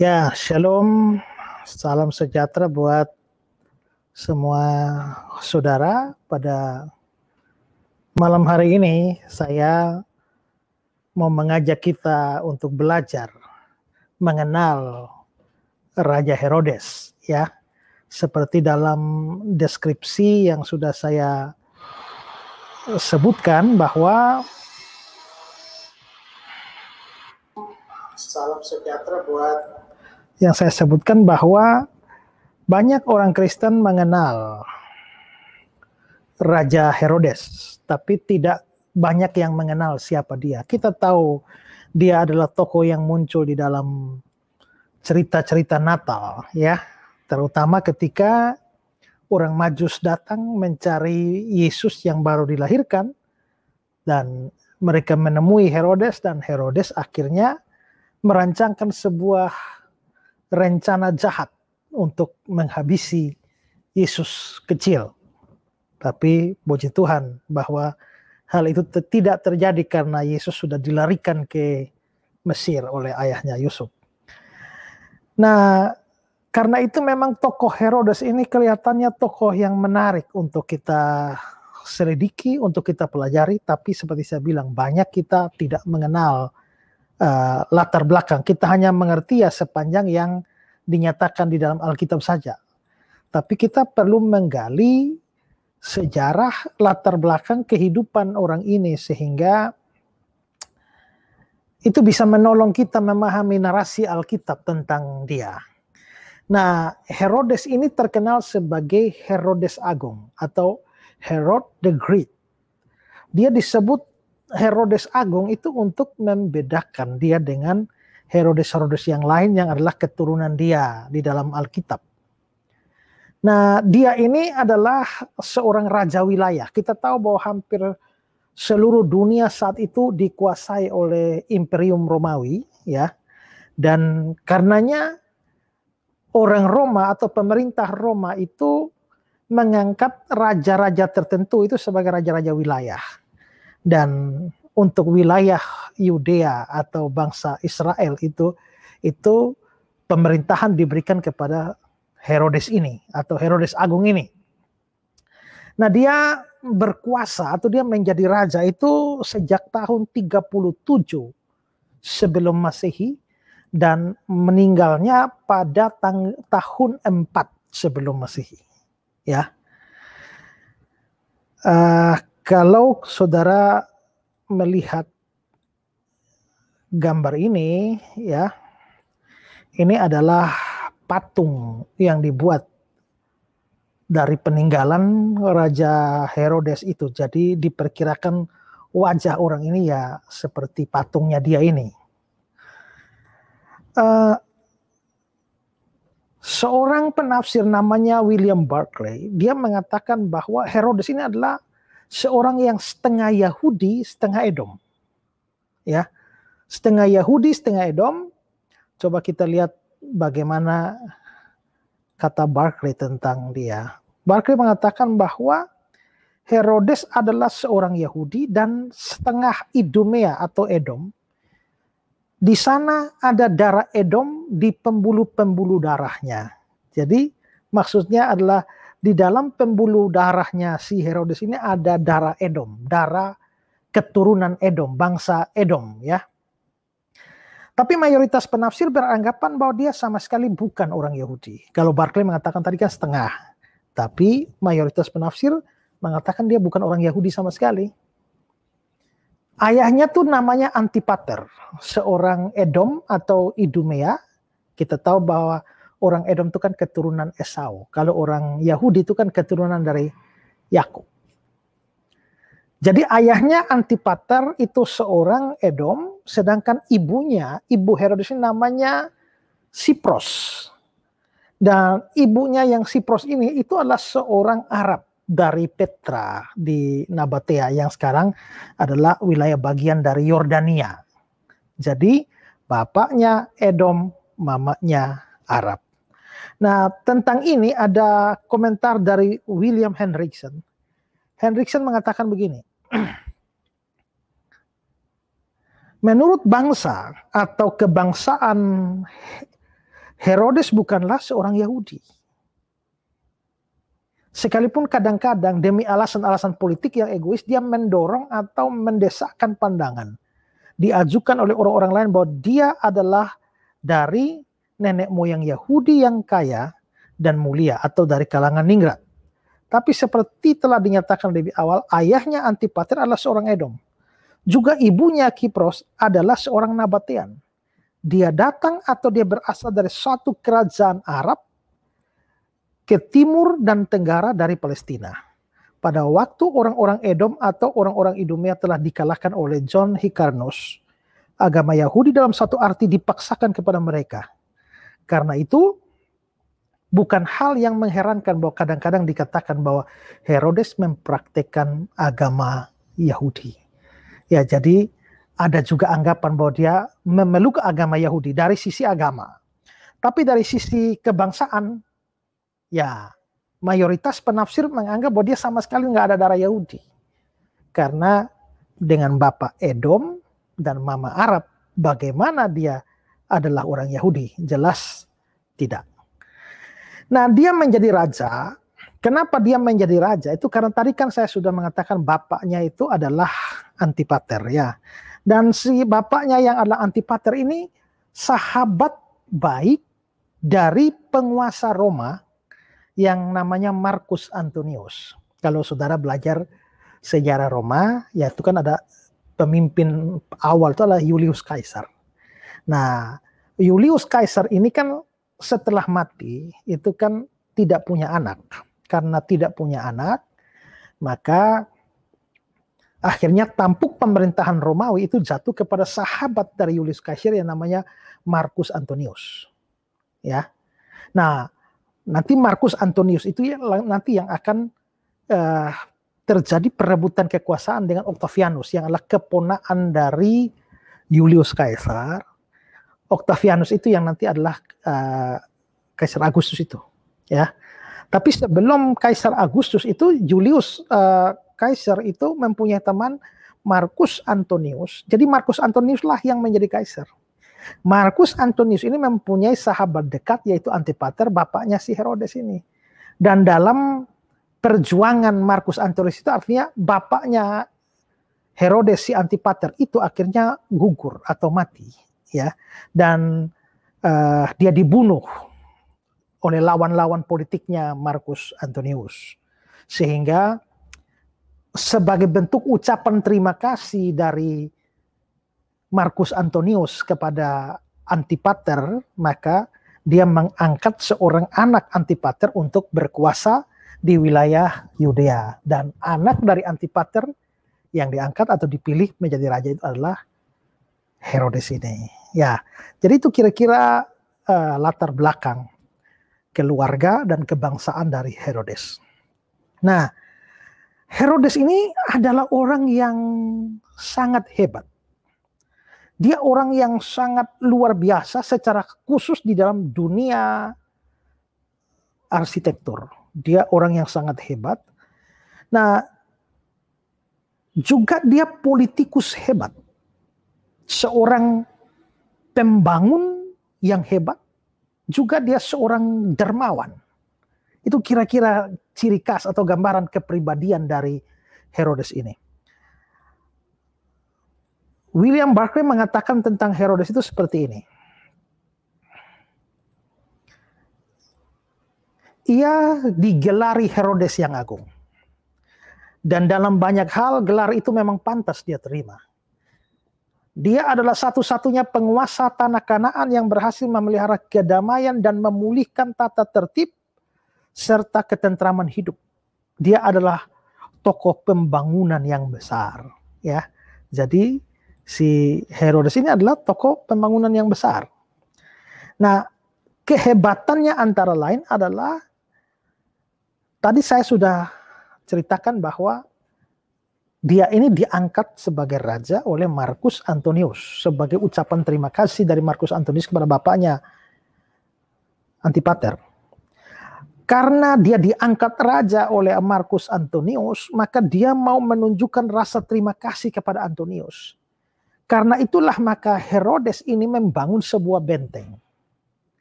Ya, shalom. Salam sejahtera buat semua saudara pada malam hari ini saya mau mengajak kita untuk belajar mengenal Raja Herodes ya. Seperti dalam deskripsi yang sudah saya sebutkan bahwa salam sejahtera buat yang saya sebutkan bahwa banyak orang Kristen mengenal Raja Herodes, tapi tidak banyak yang mengenal siapa dia. Kita tahu dia adalah tokoh yang muncul di dalam cerita-cerita Natal, ya, terutama ketika orang Majus datang mencari Yesus yang baru dilahirkan dan mereka menemui Herodes dan Herodes akhirnya merancangkan sebuah rencana jahat untuk menghabisi Yesus kecil. Tapi puji Tuhan bahwa hal itu tidak terjadi karena Yesus sudah dilarikan ke Mesir oleh ayahnya Yusuf. Nah, karena itu memang tokoh Herodes ini kelihatannya tokoh yang menarik untuk kita selidiki, untuk kita pelajari, tapi seperti saya bilang banyak kita tidak mengenal Eh, latar belakang. Kita hanya mengerti ya sepanjang yang dinyatakan di dalam Alkitab saja. Tapi kita perlu menggali sejarah latar belakang kehidupan orang ini sehingga itu bisa menolong kita memahami narasi Alkitab tentang dia. Nah, Herodes ini terkenal sebagai Herodes Agung atau Herod the Great. Dia disebut Herodes Agung itu untuk membedakan dia dengan Herodes-Herodes yang lain yang adalah keturunan dia di dalam Alkitab. Nah, dia ini adalah seorang raja wilayah. Kita tahu bahwa hampir seluruh dunia saat itu dikuasai oleh Imperium Romawi, ya. Dan karenanya orang Roma atau pemerintah Roma itu mengangkat raja-raja tertentu itu sebagai raja-raja wilayah dan untuk wilayah Yudea atau bangsa Israel itu itu pemerintahan diberikan kepada Herodes ini atau Herodes Agung ini. Nah, dia berkuasa atau dia menjadi raja itu sejak tahun 37 sebelum Masehi dan meninggalnya pada tahun 4 sebelum Masehi. Ya. Uh, kalau saudara melihat gambar ini, ya, ini adalah patung yang dibuat dari peninggalan Raja Herodes itu. Jadi diperkirakan wajah orang ini ya seperti patungnya dia ini. Uh, seorang penafsir namanya William Barclay, dia mengatakan bahwa Herodes ini adalah seorang yang setengah Yahudi, setengah Edom. Ya. Setengah Yahudi, setengah Edom. Coba kita lihat bagaimana kata Barclay tentang dia. Barclay mengatakan bahwa Herodes adalah seorang Yahudi dan setengah Idumea atau Edom. Di sana ada darah Edom di pembuluh-pembuluh darahnya. Jadi maksudnya adalah di dalam pembuluh darahnya si Herodes ini ada darah Edom, darah keturunan Edom, bangsa Edom ya. Tapi mayoritas penafsir beranggapan bahwa dia sama sekali bukan orang Yahudi. Kalau Barclay mengatakan tadi kan setengah. Tapi mayoritas penafsir mengatakan dia bukan orang Yahudi sama sekali. Ayahnya tuh namanya Antipater, seorang Edom atau Idumea. Kita tahu bahwa orang Edom itu kan keturunan Esau. Kalau orang Yahudi itu kan keturunan dari Yakub. Jadi ayahnya Antipater itu seorang Edom, sedangkan ibunya, ibu Herodes ini namanya Sipros. Dan ibunya yang Sipros ini itu adalah seorang Arab dari Petra di Nabatea yang sekarang adalah wilayah bagian dari Yordania. Jadi bapaknya Edom, mamanya Arab. Nah, tentang ini ada komentar dari William Hendrickson. Hendrickson mengatakan begini. Menurut bangsa atau kebangsaan Herodes bukanlah seorang Yahudi. Sekalipun kadang-kadang demi alasan-alasan politik yang egois dia mendorong atau mendesakkan pandangan. Diajukan oleh orang-orang lain bahwa dia adalah dari nenek moyang Yahudi yang kaya dan mulia atau dari kalangan ningrat. Tapi seperti telah dinyatakan lebih awal, ayahnya Antipater adalah seorang Edom. Juga ibunya Kipros adalah seorang Nabatean. Dia datang atau dia berasal dari suatu kerajaan Arab ke timur dan tenggara dari Palestina. Pada waktu orang-orang Edom atau orang-orang Idumea telah dikalahkan oleh John Hikarnos, agama Yahudi dalam satu arti dipaksakan kepada mereka. Karena itu bukan hal yang mengherankan bahwa kadang-kadang dikatakan bahwa Herodes mempraktekkan agama Yahudi. Ya, jadi ada juga anggapan bahwa dia memeluk agama Yahudi dari sisi agama. Tapi dari sisi kebangsaan, ya mayoritas penafsir menganggap bahwa dia sama sekali nggak ada darah Yahudi. Karena dengan Bapak Edom dan Mama Arab, bagaimana dia adalah orang Yahudi? Jelas tidak. Nah, dia menjadi raja. Kenapa dia menjadi raja? Itu karena tadi kan saya sudah mengatakan bapaknya itu adalah antipater ya. Dan si bapaknya yang adalah antipater ini sahabat baik dari penguasa Roma yang namanya Marcus Antonius. Kalau saudara belajar sejarah Roma, ya itu kan ada pemimpin awal itu adalah Julius Caesar. Nah, Julius Caesar ini kan setelah mati itu kan tidak punya anak. Karena tidak punya anak, maka akhirnya tampuk pemerintahan Romawi itu jatuh kepada sahabat dari Julius Caesar yang namanya Marcus Antonius. Ya. Nah, nanti Marcus Antonius itu yang nanti yang akan uh, terjadi perebutan kekuasaan dengan Octavianus yang adalah keponaan dari Julius Caesar Octavianus itu yang nanti adalah uh, Kaisar Agustus itu, ya. Tapi sebelum Kaisar Agustus itu Julius uh, Kaisar itu mempunyai teman Marcus Antonius. Jadi Marcus Antonius lah yang menjadi kaisar. Marcus Antonius ini mempunyai sahabat dekat yaitu Antipater bapaknya si Herodes ini. Dan dalam perjuangan Marcus Antonius itu artinya bapaknya Herodes si Antipater itu akhirnya gugur atau mati ya dan uh, dia dibunuh oleh lawan-lawan politiknya Marcus Antonius sehingga sebagai bentuk ucapan terima kasih dari Marcus Antonius kepada Antipater maka dia mengangkat seorang anak Antipater untuk berkuasa di wilayah Yudea dan anak dari Antipater yang diangkat atau dipilih menjadi raja itu adalah Herodes ini. Ya, jadi itu kira-kira uh, latar belakang keluarga dan kebangsaan dari Herodes. Nah, Herodes ini adalah orang yang sangat hebat. Dia orang yang sangat luar biasa secara khusus di dalam dunia arsitektur. Dia orang yang sangat hebat. Nah, juga dia politikus hebat. Seorang pembangun yang hebat, juga dia seorang dermawan. Itu kira-kira ciri khas atau gambaran kepribadian dari Herodes ini. William Barclay mengatakan tentang Herodes itu seperti ini. Ia digelari Herodes yang agung. Dan dalam banyak hal gelar itu memang pantas dia terima. Dia adalah satu-satunya penguasa tanah Kanaan yang berhasil memelihara kedamaian dan memulihkan tata tertib serta ketentraman hidup. Dia adalah tokoh pembangunan yang besar, ya. Jadi si Herodes ini adalah tokoh pembangunan yang besar. Nah, kehebatannya antara lain adalah tadi saya sudah ceritakan bahwa dia ini diangkat sebagai raja oleh Markus Antonius sebagai ucapan terima kasih dari Markus Antonius kepada bapaknya Antipater. Karena dia diangkat raja oleh Markus Antonius, maka dia mau menunjukkan rasa terima kasih kepada Antonius. Karena itulah maka Herodes ini membangun sebuah benteng.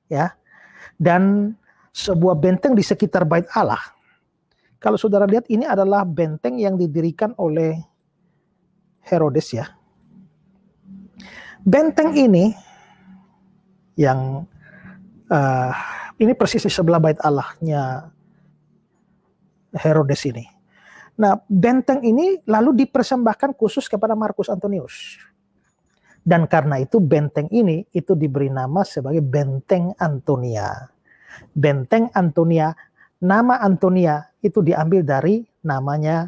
Ya. Dan sebuah benteng di sekitar Bait Allah kalau saudara lihat ini adalah benteng yang didirikan oleh Herodes ya. Benteng ini yang uh, ini persis di sebelah bait Allahnya Herodes ini. Nah, benteng ini lalu dipersembahkan khusus kepada Markus Antonius. Dan karena itu benteng ini itu diberi nama sebagai Benteng Antonia. Benteng Antonia, nama Antonia itu diambil dari namanya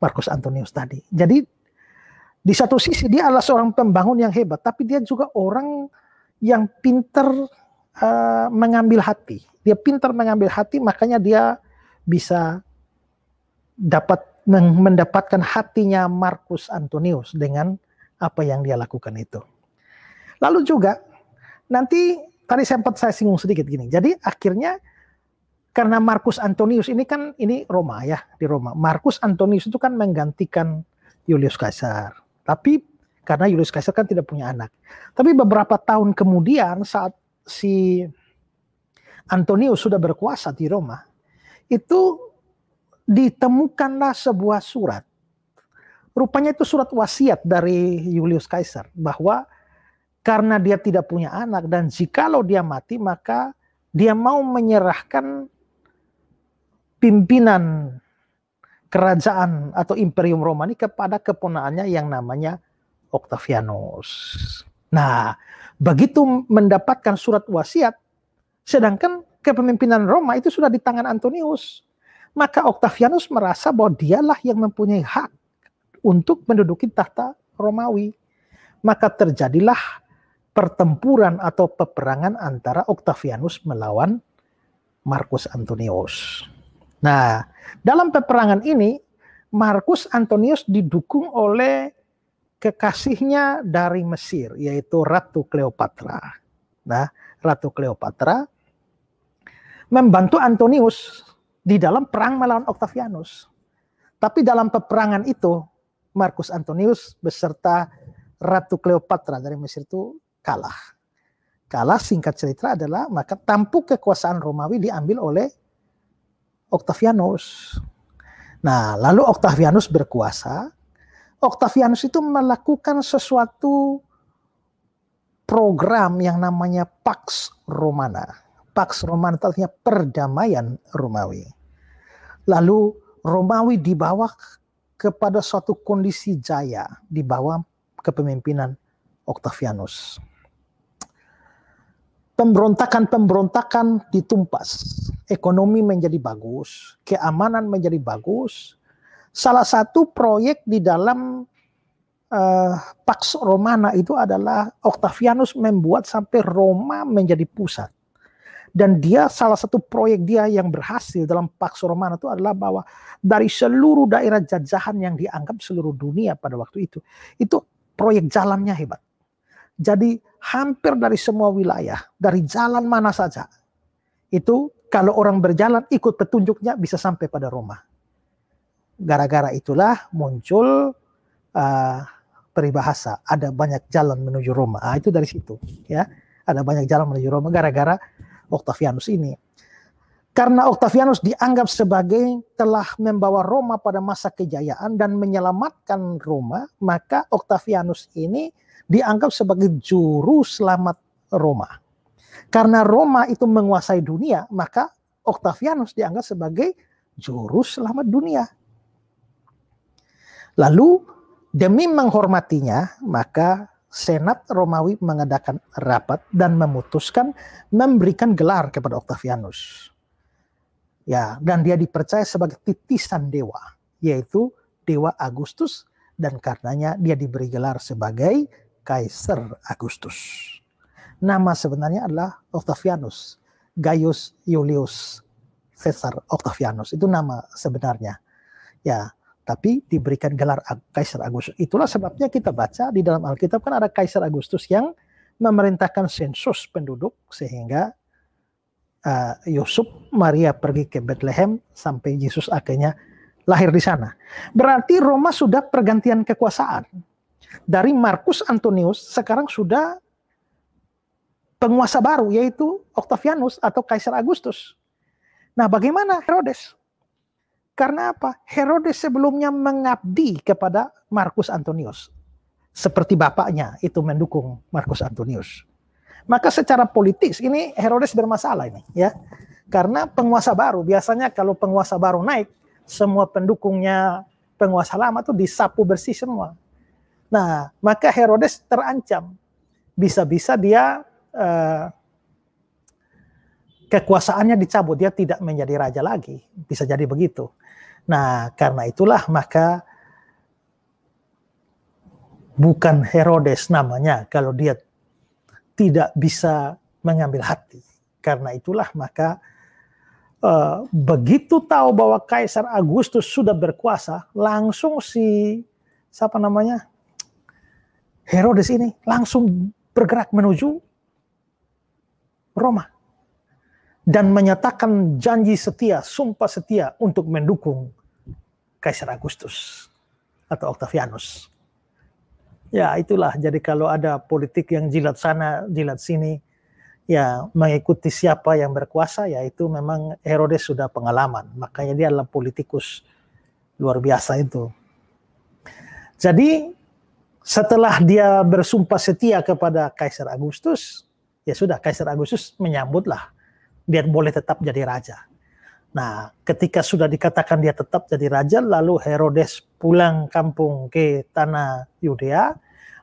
Marcus Antonius tadi. Jadi di satu sisi dia adalah seorang pembangun yang hebat, tapi dia juga orang yang pintar uh, eh, mengambil hati. Dia pintar mengambil hati, makanya dia bisa dapat mendapatkan hatinya Marcus Antonius dengan apa yang dia lakukan itu. Lalu juga nanti tadi sempat saya singgung sedikit gini. Jadi akhirnya karena Markus Antonius ini kan ini Roma ya di Roma. Markus Antonius itu kan menggantikan Julius Caesar. Tapi karena Julius Caesar kan tidak punya anak. Tapi beberapa tahun kemudian saat si Antonius sudah berkuasa di Roma, itu ditemukanlah sebuah surat. Rupanya itu surat wasiat dari Julius Caesar bahwa karena dia tidak punya anak dan jikalau dia mati maka dia mau menyerahkan pimpinan kerajaan atau imperium Romani kepada keponaannya yang namanya Octavianus. Nah, begitu mendapatkan surat wasiat, sedangkan kepemimpinan Roma itu sudah di tangan Antonius, maka Octavianus merasa bahwa dialah yang mempunyai hak untuk menduduki tahta Romawi. Maka terjadilah pertempuran atau peperangan antara Octavianus melawan Marcus Antonius. Nah, dalam peperangan ini Markus Antonius didukung oleh kekasihnya dari Mesir yaitu Ratu Cleopatra. Nah, Ratu Cleopatra membantu Antonius di dalam perang melawan Octavianus. Tapi dalam peperangan itu Markus Antonius beserta Ratu Cleopatra dari Mesir itu kalah. Kalah singkat cerita adalah maka tampuk kekuasaan Romawi diambil oleh Octavianus. Nah, lalu Octavianus berkuasa. Octavianus itu melakukan sesuatu program yang namanya Pax Romana. Pax Romana artinya perdamaian Romawi. Lalu Romawi dibawa kepada suatu kondisi jaya di bawah kepemimpinan Octavianus pemberontakan-pemberontakan ditumpas, ekonomi menjadi bagus, keamanan menjadi bagus. Salah satu proyek di dalam uh, Pax Romana itu adalah Octavianus membuat sampai Roma menjadi pusat. Dan dia salah satu proyek dia yang berhasil dalam Pax Romana itu adalah bahwa dari seluruh daerah jajahan yang dianggap seluruh dunia pada waktu itu, itu proyek jalannya hebat. Jadi hampir dari semua wilayah, dari jalan mana saja. Itu kalau orang berjalan ikut petunjuknya bisa sampai pada Roma. Gara-gara itulah muncul uh, peribahasa ada banyak jalan menuju Roma. Nah, itu dari situ ya. Ada banyak jalan menuju Roma gara-gara Octavianus ini. Karena Octavianus dianggap sebagai telah membawa Roma pada masa kejayaan dan menyelamatkan Roma, maka Octavianus ini dianggap sebagai juru selamat Roma. Karena Roma itu menguasai dunia, maka Octavianus dianggap sebagai juru selamat dunia. Lalu demi menghormatinya, maka Senat Romawi mengadakan rapat dan memutuskan memberikan gelar kepada Octavianus. Ya, dan dia dipercaya sebagai titisan dewa, yaitu dewa Agustus dan karenanya dia diberi gelar sebagai Kaisar Agustus. Nama sebenarnya adalah Octavianus, Gaius Julius Caesar Octavianus itu nama sebenarnya. Ya, tapi diberikan gelar Kaisar Agustus. Itulah sebabnya kita baca di dalam Alkitab kan ada Kaisar Agustus yang memerintahkan sensus penduduk sehingga Eh, Yusuf, Maria pergi ke Bethlehem sampai Yesus akhirnya lahir di sana. Berarti Roma sudah pergantian kekuasaan. Dari Markus Antonius sekarang sudah penguasa baru yaitu Octavianus atau Kaisar Agustus. Nah, bagaimana Herodes? Karena apa? Herodes sebelumnya mengabdi kepada Markus Antonius seperti bapaknya itu mendukung Markus Antonius. Maka secara politis ini Herodes bermasalah ini ya. Karena penguasa baru biasanya kalau penguasa baru naik semua pendukungnya penguasa lama tuh disapu bersih semua. Nah, maka Herodes terancam. Bisa-bisa dia eh, kekuasaannya dicabut, dia tidak menjadi raja lagi. Bisa jadi begitu. Nah, karena itulah maka bukan Herodes namanya kalau dia tidak bisa mengambil hati. Karena itulah maka uh, begitu tahu bahwa Kaisar Agustus sudah berkuasa, langsung si siapa namanya Herodes ini langsung bergerak menuju Roma dan menyatakan janji setia, sumpah setia untuk mendukung Kaisar Agustus atau Octavianus ya itulah jadi kalau ada politik yang jilat sana jilat sini ya mengikuti siapa yang berkuasa ya itu memang Herodes sudah pengalaman makanya dia adalah politikus luar biasa itu jadi setelah dia bersumpah setia kepada Kaisar Agustus ya sudah Kaisar Agustus menyambutlah dia boleh tetap jadi raja Nah, ketika sudah dikatakan dia tetap jadi raja, lalu Herodes pulang kampung ke tanah Yudea,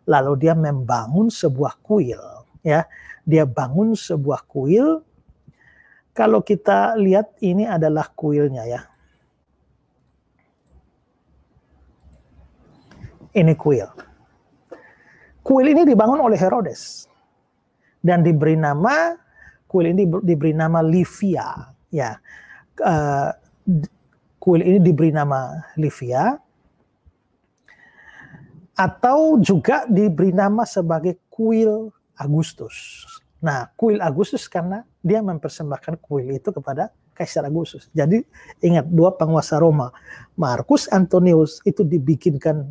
lalu dia membangun sebuah kuil, ya. Dia bangun sebuah kuil. Kalau kita lihat ini adalah kuilnya ya. Ini kuil. Kuil ini dibangun oleh Herodes dan diberi nama kuil ini diberi nama Livia, ya Eh, kuil ini diberi nama Livia atau juga diberi nama sebagai kuil Agustus. Nah, kuil Agustus karena dia mempersembahkan kuil itu kepada Kaisar Agustus. Jadi ingat dua penguasa Roma, Markus Antonius itu dibikinkan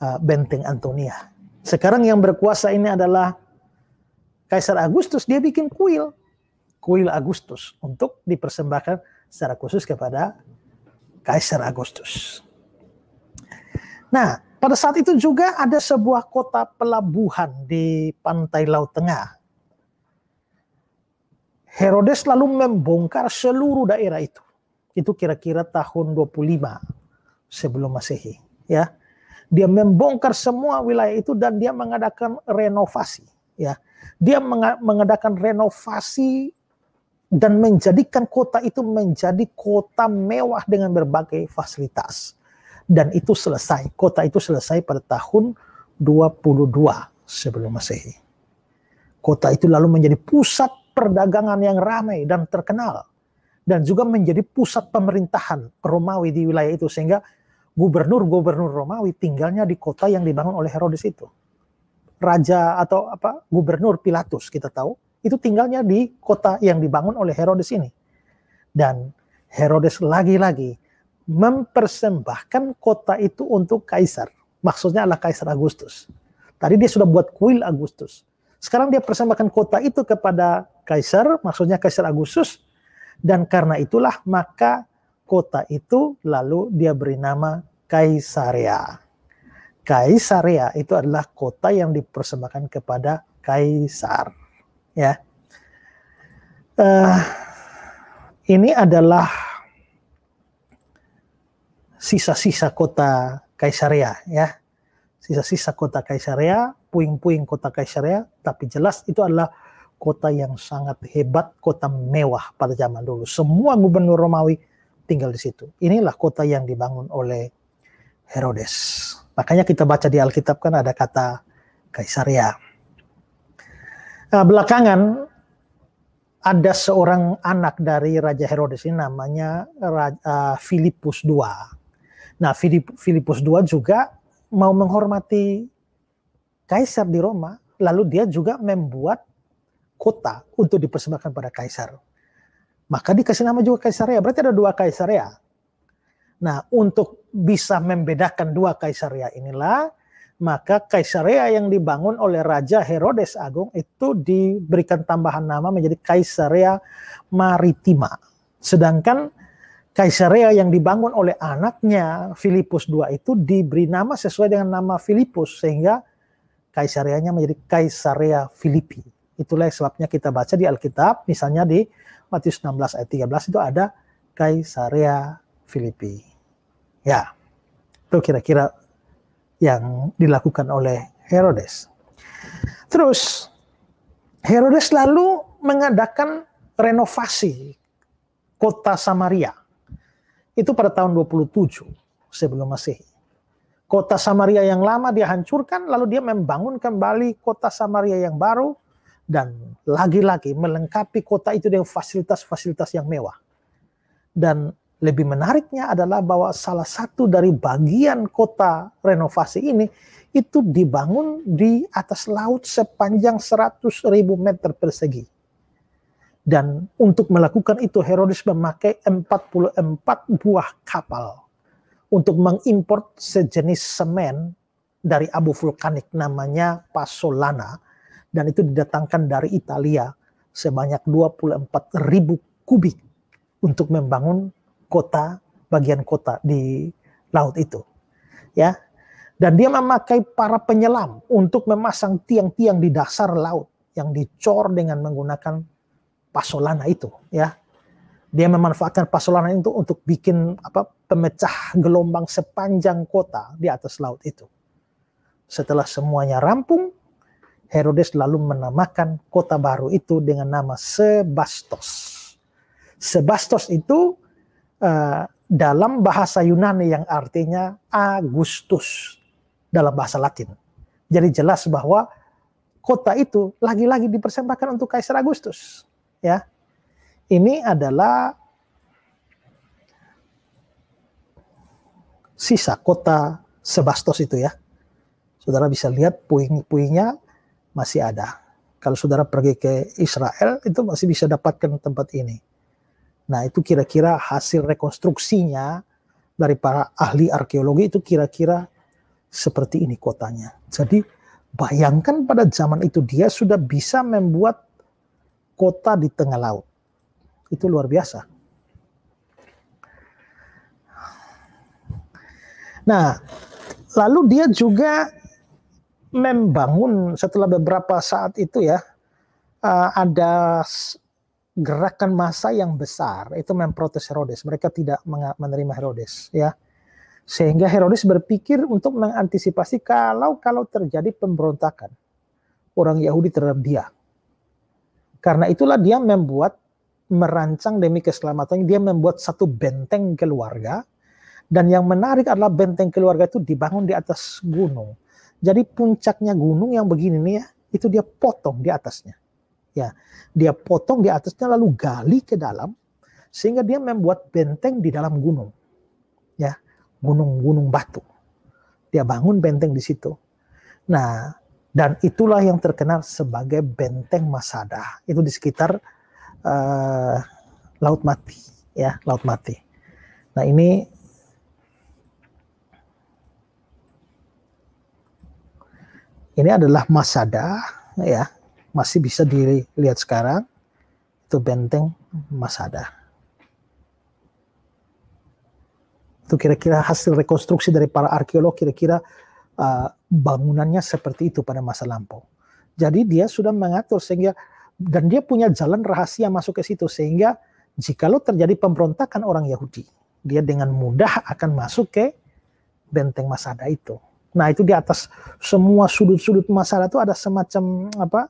uh, benteng Antonia. Sekarang yang berkuasa ini adalah Kaisar Agustus, dia bikin kuil kuil Agustus untuk dipersembahkan secara khusus kepada Kaisar Agustus. Nah, pada saat itu juga ada sebuah kota pelabuhan di pantai Laut Tengah. Herodes lalu membongkar seluruh daerah itu. Itu kira-kira tahun 25 sebelum Masehi, ya. Dia membongkar semua wilayah itu dan dia mengadakan renovasi, ya. Dia mengadakan renovasi dan menjadikan kota itu menjadi kota mewah dengan berbagai fasilitas. Dan itu selesai, kota itu selesai pada tahun 22 sebelum Masehi. Kota itu lalu menjadi pusat perdagangan yang ramai dan terkenal dan juga menjadi pusat pemerintahan Romawi di wilayah itu sehingga gubernur-gubernur Romawi tinggalnya di kota yang dibangun oleh Herodes itu. Raja atau apa gubernur Pilatus kita tahu itu tinggalnya di kota yang dibangun oleh Herodes ini. Dan Herodes lagi-lagi mempersembahkan kota itu untuk kaisar. Maksudnya adalah kaisar Agustus. Tadi dia sudah buat kuil Agustus. Sekarang dia persembahkan kota itu kepada kaisar, maksudnya kaisar Agustus. Dan karena itulah maka kota itu lalu dia beri nama Kaisarea. Kaisarea itu adalah kota yang dipersembahkan kepada kaisar ya. Uh, ini adalah sisa-sisa kota Kaisaria ya. Sisa-sisa kota Kaisaria, puing-puing kota Kaisaria, tapi jelas itu adalah kota yang sangat hebat, kota mewah pada zaman dulu. Semua gubernur Romawi tinggal di situ. Inilah kota yang dibangun oleh Herodes. Makanya kita baca di Alkitab kan ada kata Kaisaria. Nah, belakangan ada seorang anak dari Raja Herodes ini namanya uh, eh, Filipus II. Nah, Filipus II juga mau menghormati kaisar di Roma, lalu dia juga membuat kota untuk dipersembahkan pada kaisar. Maka dikasih nama juga ya, berarti ada dua ya. Nah, untuk bisa membedakan dua ya inilah maka Kaisarea yang dibangun oleh Raja Herodes Agung itu diberikan tambahan nama menjadi Kaisarea Maritima. Sedangkan Kaisarea yang dibangun oleh anaknya Filipus II itu diberi nama sesuai dengan nama Filipus sehingga Kaisareanya menjadi Kaisarea Filipi. Itulah sebabnya kita baca di Alkitab misalnya di Matius 16 ayat 13 itu ada Kaisarea Filipi. Ya, itu kira-kira yang dilakukan oleh Herodes. Terus Herodes lalu mengadakan renovasi kota Samaria. Itu pada tahun 27 sebelum Masehi. Kota Samaria yang lama dia hancurkan lalu dia membangun kembali kota Samaria yang baru dan lagi-lagi melengkapi kota itu dengan fasilitas-fasilitas yang mewah. Dan lebih menariknya adalah bahwa salah satu dari bagian kota renovasi ini itu dibangun di atas laut sepanjang 100 ribu meter persegi. Dan untuk melakukan itu Herodes memakai 44 buah kapal untuk mengimpor sejenis semen dari abu vulkanik namanya Pasolana dan itu didatangkan dari Italia sebanyak 24 ribu kubik untuk membangun kota, bagian kota di laut itu. Ya. Dan dia memakai para penyelam untuk memasang tiang-tiang di dasar laut yang dicor dengan menggunakan pasolana itu, ya. Dia memanfaatkan pasolana itu untuk bikin apa pemecah gelombang sepanjang kota di atas laut itu. Setelah semuanya rampung, Herodes lalu menamakan kota baru itu dengan nama Sebastos. Sebastos itu Eh, dalam bahasa Yunani yang artinya Agustus dalam bahasa Latin. Jadi jelas bahwa kota itu lagi-lagi dipersembahkan untuk Kaisar Agustus. Ya, ini adalah sisa kota Sebastos itu ya. Saudara bisa lihat puing-puingnya masih ada. Kalau saudara pergi ke Israel itu masih bisa dapatkan tempat ini. Nah, itu kira-kira hasil rekonstruksinya dari para ahli arkeologi itu kira-kira seperti ini kotanya. Jadi bayangkan pada zaman itu dia sudah bisa membuat kota di tengah laut. Itu luar biasa. Nah, lalu dia juga membangun setelah beberapa saat itu ya, eh, ada gerakan massa yang besar itu memprotes Herodes. Mereka tidak menerima Herodes, ya. Sehingga Herodes berpikir untuk mengantisipasi kalau kalau terjadi pemberontakan orang Yahudi terhadap dia. Karena itulah dia membuat merancang demi keselamatannya. dia membuat satu benteng keluarga dan yang menarik adalah benteng keluarga itu dibangun di atas gunung. Jadi puncaknya gunung yang begini nih ya, itu dia potong di atasnya Ya, dia potong di atasnya lalu gali ke dalam sehingga dia membuat benteng di dalam gunung. Ya, gunung-gunung batu. Dia bangun benteng di situ. Nah, dan itulah yang terkenal sebagai benteng Masada. Itu di sekitar uh, Laut Mati, ya, Laut Mati. Nah, ini ini adalah Masada, ya masih bisa dilihat sekarang itu benteng Masada. Itu kira-kira hasil rekonstruksi dari para arkeolog kira-kira uh, bangunannya seperti itu pada masa lampau. Jadi dia sudah mengatur sehingga dan dia punya jalan rahasia masuk ke situ sehingga jika lo terjadi pemberontakan orang Yahudi, dia dengan mudah akan masuk ke benteng Masada itu. Nah, itu di atas semua sudut-sudut Masada itu ada semacam apa?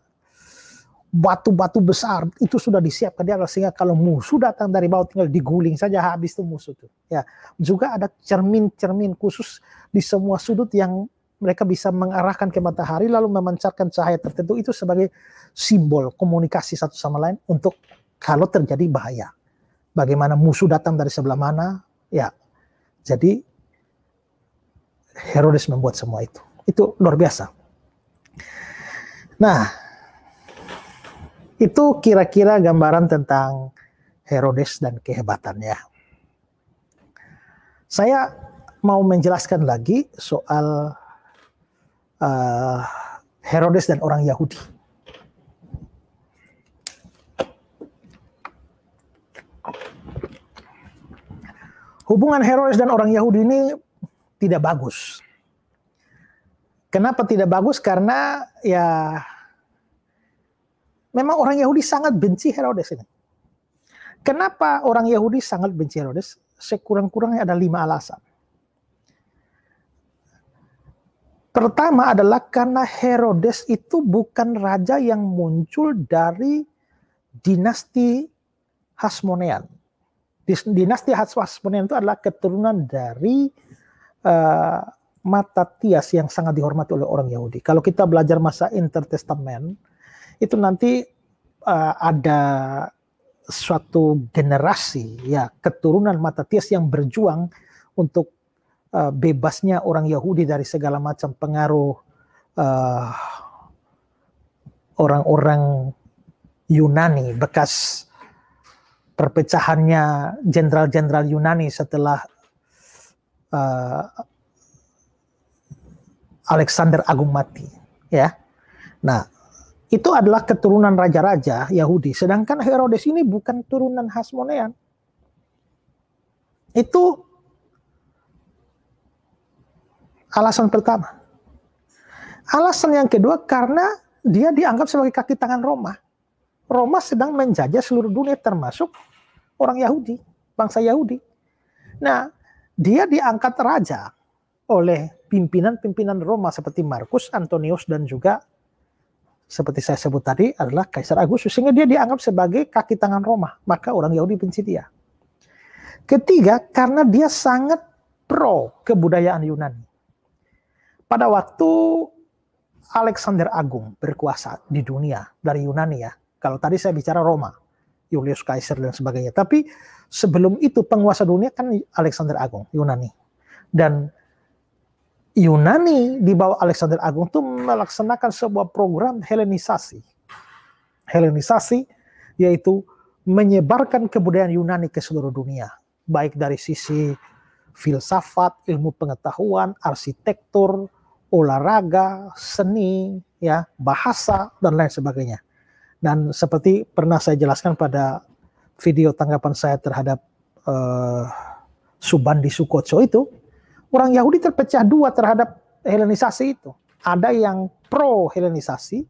batu-batu besar itu sudah disiapkan di atas sehingga kalau musuh datang dari bawah tinggal diguling saja habis itu musuh tuh ya juga ada cermin-cermin khusus di semua sudut yang mereka bisa mengarahkan ke matahari lalu memancarkan cahaya tertentu itu sebagai simbol komunikasi satu sama lain untuk kalau terjadi bahaya bagaimana musuh datang dari sebelah mana ya jadi Herodes membuat semua itu itu luar biasa nah itu kira-kira gambaran tentang Herodes dan kehebatannya. Saya mau menjelaskan lagi soal uh, Herodes dan orang Yahudi. Hubungan Herodes dan orang Yahudi ini tidak bagus. Kenapa tidak bagus? Karena ya memang orang Yahudi sangat benci Herodes ini. Kenapa orang Yahudi sangat benci Herodes? Sekurang-kurangnya ada lima alasan. Pertama adalah karena Herodes itu bukan raja yang muncul dari dinasti Hasmonean. Dinasti Hasmonean itu adalah keturunan dari uh, eh, Matatias yang sangat dihormati oleh orang Yahudi. Kalau kita belajar masa intertestament, itu nanti uh, ada suatu generasi ya keturunan Matatias yang berjuang untuk uh, bebasnya orang Yahudi dari segala macam pengaruh orang eh, orang-orang Yunani bekas perpecahannya jenderal-jenderal Yunani setelah uh, Alexander Agung mati ya. Nah, itu adalah keturunan raja-raja Yahudi. Sedangkan Herodes ini bukan turunan Hasmonean. Itu alasan pertama. Alasan yang kedua karena dia dianggap sebagai kaki tangan Roma. Roma sedang menjajah seluruh dunia termasuk orang Yahudi, bangsa Yahudi. Nah, dia diangkat raja oleh pimpinan-pimpinan Roma seperti Markus, Antonius dan juga seperti saya sebut tadi adalah Kaisar Agustus sehingga dia dianggap sebagai kaki tangan Roma maka orang Yahudi benci dia ketiga karena dia sangat pro kebudayaan Yunani pada waktu Alexander Agung berkuasa di dunia dari Yunani ya kalau tadi saya bicara Roma Julius Kaisar dan sebagainya tapi sebelum itu penguasa dunia kan Alexander Agung Yunani dan Yunani di bawah Alexander Agung itu melaksanakan sebuah program Helenisasi. Helenisasi yaitu menyebarkan kebudayaan Yunani ke seluruh dunia, baik dari sisi filsafat, ilmu pengetahuan, arsitektur, olahraga, seni, ya, bahasa dan lain sebagainya. Dan seperti pernah saya jelaskan pada video tanggapan saya terhadap uh, Subandi Sukoco itu, orang Yahudi terpecah dua terhadap Helenisasi itu. Ada yang pro Helenisasi,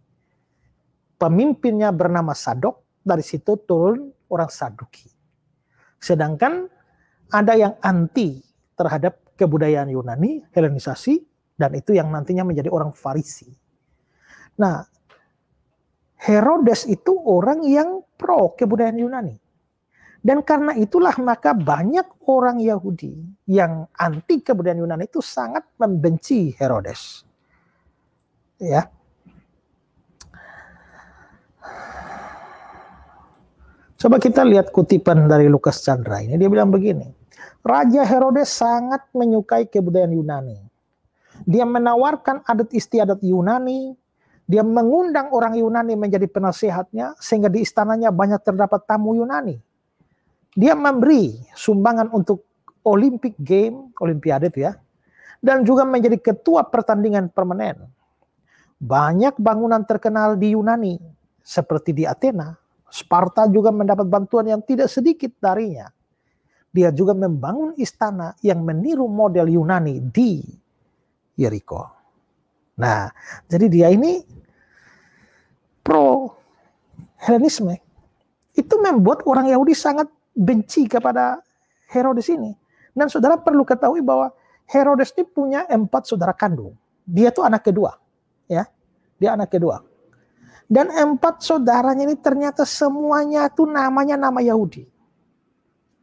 pemimpinnya bernama Sadok, dari situ turun orang Saduki. Sedangkan ada yang anti terhadap kebudayaan Yunani, Helenisasi, dan itu yang nantinya menjadi orang Farisi. Nah, Herodes itu orang yang pro kebudayaan Yunani. Dan karena itulah maka banyak orang Yahudi yang anti kebudayaan Yunani itu sangat membenci Herodes. Ya. Coba kita lihat kutipan dari Lukas Chandra ini. Dia bilang begini. Raja Herodes sangat menyukai kebudayaan Yunani. Dia menawarkan adat istiadat Yunani dia mengundang orang Yunani menjadi penasehatnya sehingga di istananya banyak terdapat tamu Yunani dia memberi sumbangan untuk Olympic Game, Olimpiade itu ya, dan juga menjadi ketua pertandingan permanen. Banyak bangunan terkenal di Yunani, seperti di Athena, Sparta juga mendapat bantuan yang tidak sedikit darinya. Dia juga membangun istana yang meniru model Yunani di Yeriko. Nah, jadi dia ini pro Helenisme. Itu membuat orang Yahudi sangat benci kepada Herodes ini. Dan saudara perlu ketahui bahwa Herodes ini punya empat saudara kandung. Dia tuh anak kedua, ya. Dia anak kedua. Dan empat saudaranya ini ternyata semuanya tuh namanya nama Yahudi.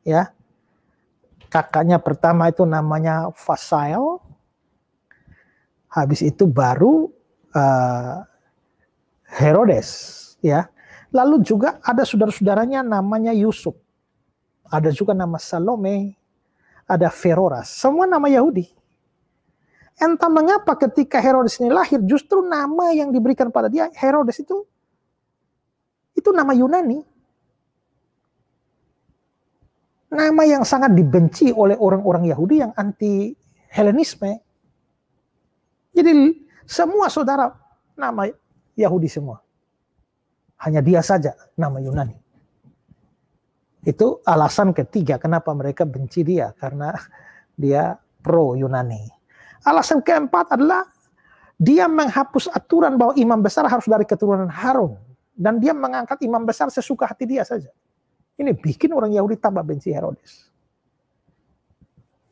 Ya. Kakaknya pertama itu namanya Fasail. Habis itu baru uh, Herodes, ya. Lalu juga ada saudara-saudaranya namanya Yusuf. Ada juga nama Salome, ada Verora, semua nama Yahudi. Entah mengapa ketika Herodes ini lahir justru nama yang diberikan pada dia Herodes itu itu nama Yunani. Nama yang sangat dibenci oleh orang-orang Yahudi yang anti Helenisme. Jadi semua saudara nama Yahudi semua. Hanya dia saja nama Yunani. Itu alasan ketiga kenapa mereka benci dia karena dia pro Yunani. Alasan keempat adalah dia menghapus aturan bahwa imam besar harus dari keturunan Harun dan dia mengangkat imam besar sesuka hati dia saja. Ini bikin orang Yahudi tambah benci Herodes.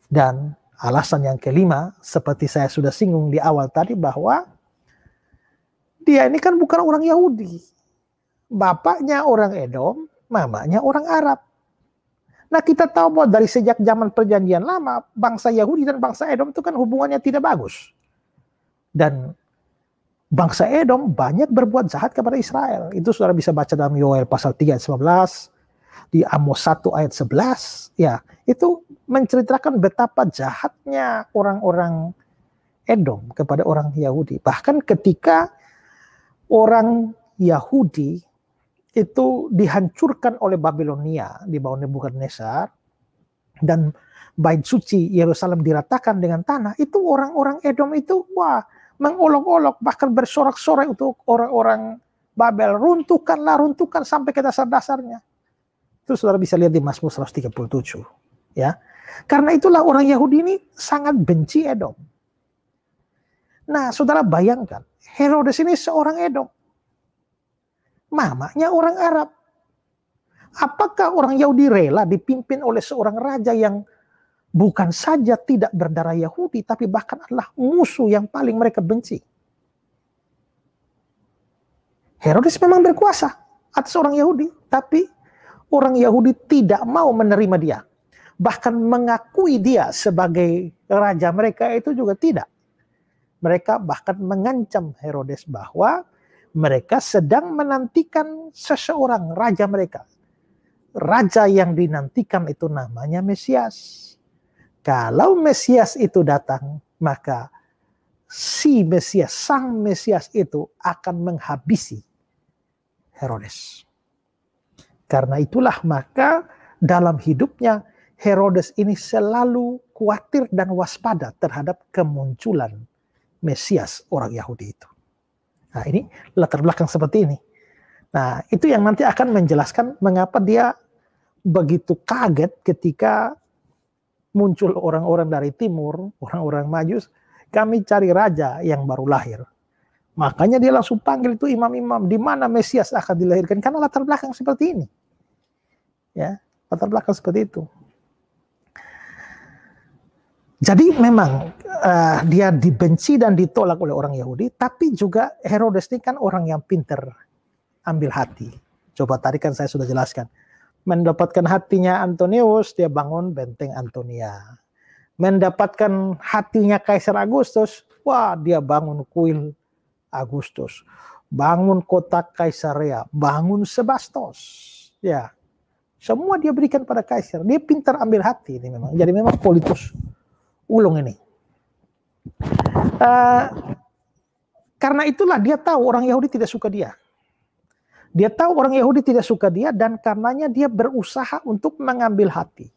Dan alasan yang kelima seperti saya sudah singgung di awal tadi bahwa dia ini kan bukan orang Yahudi. Bapaknya orang Edom, Mamanya orang Arab. Nah kita tahu bahwa dari sejak zaman perjanjian lama, bangsa Yahudi dan bangsa Edom itu kan hubungannya tidak bagus. Dan bangsa Edom banyak berbuat jahat kepada Israel. Itu saudara bisa baca dalam Yoel pasal 3 ayat belas di Amos 1 ayat 11. Ya, itu menceritakan betapa jahatnya orang-orang Edom kepada orang Yahudi. Bahkan ketika orang Yahudi itu dihancurkan oleh Babilonia di bawah Nebukadnezar dan bait suci Yerusalem diratakan dengan tanah itu orang-orang Edom itu wah mengolok-olok bahkan bersorak-sorai untuk orang-orang Babel runtuhkanlah runtuhkan sampai ke dasar-dasarnya itu saudara bisa lihat di Mazmur 137 ya karena itulah orang Yahudi ini sangat benci Edom nah saudara bayangkan Herodes ini seorang Edom mamanya orang Arab. Apakah orang Yahudi rela dipimpin oleh seorang raja yang bukan saja tidak berdarah Yahudi, tapi bahkan adalah musuh yang paling mereka benci? Herodes memang berkuasa atas orang Yahudi, tapi orang Yahudi tidak mau menerima dia. Bahkan mengakui dia sebagai raja mereka itu juga tidak. Mereka bahkan mengancam Herodes bahwa mereka sedang menantikan seseorang raja mereka. Raja yang dinantikan itu namanya Mesias. Kalau Mesias itu datang, maka si Mesias, sang Mesias itu akan menghabisi Herodes. Karena itulah maka dalam hidupnya Herodes ini selalu khawatir dan waspada terhadap kemunculan Mesias orang Yahudi itu. Nah, ini latar belakang seperti ini. Nah, itu yang nanti akan menjelaskan mengapa dia begitu kaget ketika muncul orang-orang dari timur, orang-orang Majus, kami cari raja yang baru lahir. Makanya dia langsung panggil itu imam-imam di mana Mesias akan dilahirkan karena latar belakang seperti ini. Ya, latar belakang seperti itu. Jadi memang uh, dia dibenci dan ditolak oleh orang Yahudi, tapi juga Herodes ini kan orang yang pinter, ambil hati. Coba tadi kan saya sudah jelaskan. Mendapatkan hatinya Antonius, dia bangun benteng Antonia. Mendapatkan hatinya Kaisar Agustus, wah dia bangun kuil Agustus. Bangun kota Kaisarea, bangun Sebastos. Ya, semua dia berikan pada Kaisar. Dia pintar ambil hati ini memang. Jadi memang politus ulung ini. Uh, karena itulah dia tahu orang Yahudi tidak suka dia. Dia tahu orang Yahudi tidak suka dia dan karenanya dia berusaha untuk mengambil hati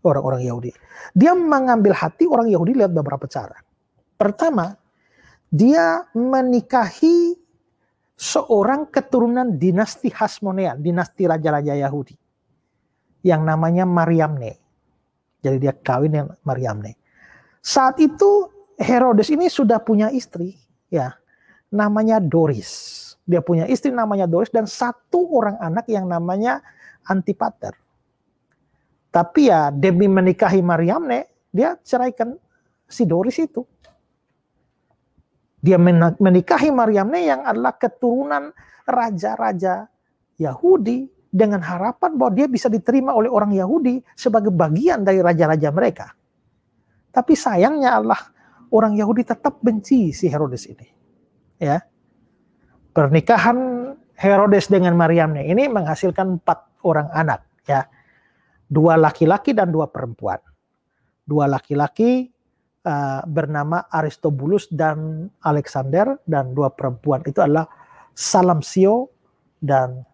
orang-orang Yahudi. Dia mengambil hati orang Yahudi lewat beberapa cara. Pertama, dia menikahi seorang keturunan dinasti Hasmonean, dinasti raja-raja Yahudi yang namanya Mariamne. Jadi dia kawin dengan Maryam Saat itu Herodes ini sudah punya istri, ya. Namanya Doris. Dia punya istri namanya Doris dan satu orang anak yang namanya Antipater. Tapi ya demi menikahi Maryamne, dia ceraikan si Doris itu. Dia menikahi Maryamne yang adalah keturunan raja-raja Yahudi dengan harapan bahwa dia bisa diterima oleh orang Yahudi sebagai bagian dari raja-raja mereka. Tapi sayangnya Allah orang Yahudi tetap benci si Herodes ini. Ya. Pernikahan Herodes dengan Mariamnya ini menghasilkan empat orang anak ya. Dua laki-laki dan dua perempuan. Dua laki-laki uh, bernama Aristobulus dan Alexander dan dua perempuan itu adalah Salamsio dan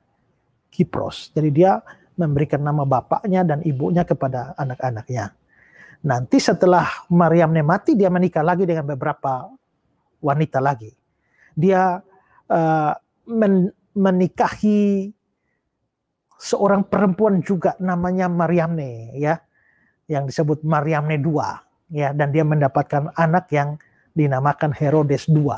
Kipros. Jadi dia memberikan nama bapaknya dan ibunya kepada anak-anaknya. Nanti setelah Mariamnya mati, dia menikah lagi dengan beberapa wanita lagi. Dia uh, men menikahi seorang perempuan juga namanya Mariamne ya yang disebut Mariamne II ya dan dia mendapatkan anak yang dinamakan Herodes II.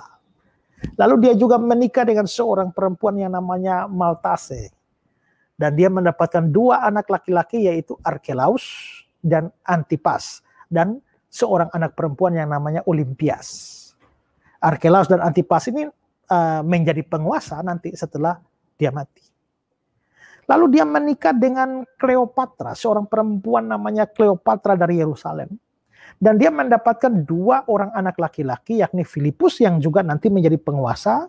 Lalu dia juga menikah dengan seorang perempuan yang namanya Maltase dan dia mendapatkan dua anak laki-laki yaitu Arkelaus dan Antipas dan seorang anak perempuan yang namanya Olimpias. Arkelaus dan Antipas ini uh, menjadi penguasa nanti setelah dia mati. Lalu dia menikah dengan Cleopatra, seorang perempuan namanya Cleopatra dari Yerusalem. Dan dia mendapatkan dua orang anak laki-laki yakni Filipus yang juga nanti menjadi penguasa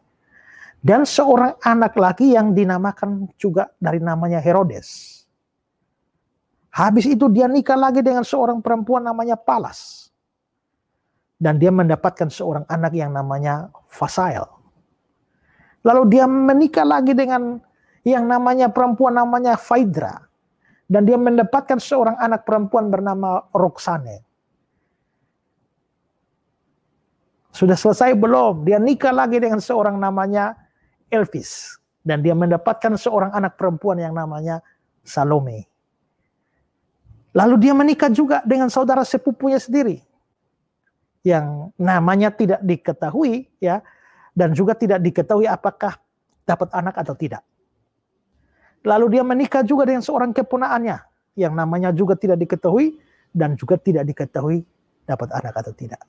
dan seorang anak laki yang dinamakan juga dari namanya Herodes. Habis itu dia nikah lagi dengan seorang perempuan namanya Palas. Dan dia mendapatkan seorang anak yang namanya Fasael. Lalu dia menikah lagi dengan yang namanya perempuan namanya Faidra. Dan dia mendapatkan seorang anak perempuan bernama Roxane. Sudah selesai belum? Dia nikah lagi dengan seorang namanya Elvis dan dia mendapatkan seorang anak perempuan yang namanya Salome. Lalu dia menikah juga dengan saudara sepupunya sendiri yang namanya tidak diketahui ya dan juga tidak diketahui apakah dapat anak atau tidak. Lalu dia menikah juga dengan seorang keponaannya yang namanya juga tidak diketahui dan juga tidak diketahui dapat anak atau tidak.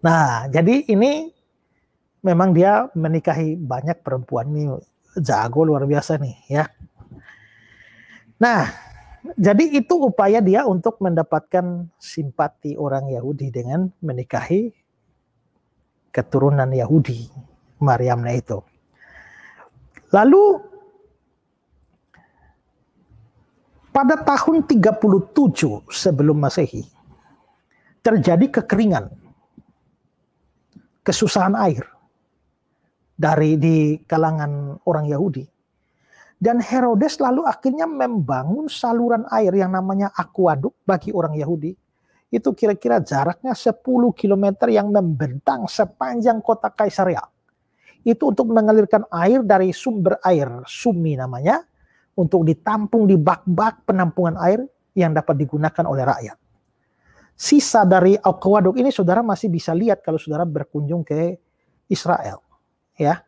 Nah, jadi ini memang dia menikahi banyak perempuan nih jago luar biasa nih ya. Nah, jadi itu upaya dia untuk mendapatkan simpati orang Yahudi dengan menikahi keturunan Yahudi Maryamnya itu. Lalu pada tahun 37 sebelum Masehi terjadi kekeringan, kesusahan air dari di kalangan orang Yahudi. Dan Herodes lalu akhirnya membangun saluran air yang namanya akuaduk bagi orang Yahudi. Itu kira-kira jaraknya 10 km yang membentang sepanjang kota Kaisaria. Itu untuk mengalirkan air dari sumber air, sumi namanya, untuk ditampung di bak-bak penampungan air yang dapat digunakan oleh rakyat. Sisa dari akuaduk ini saudara masih bisa lihat kalau saudara berkunjung ke Israel ya.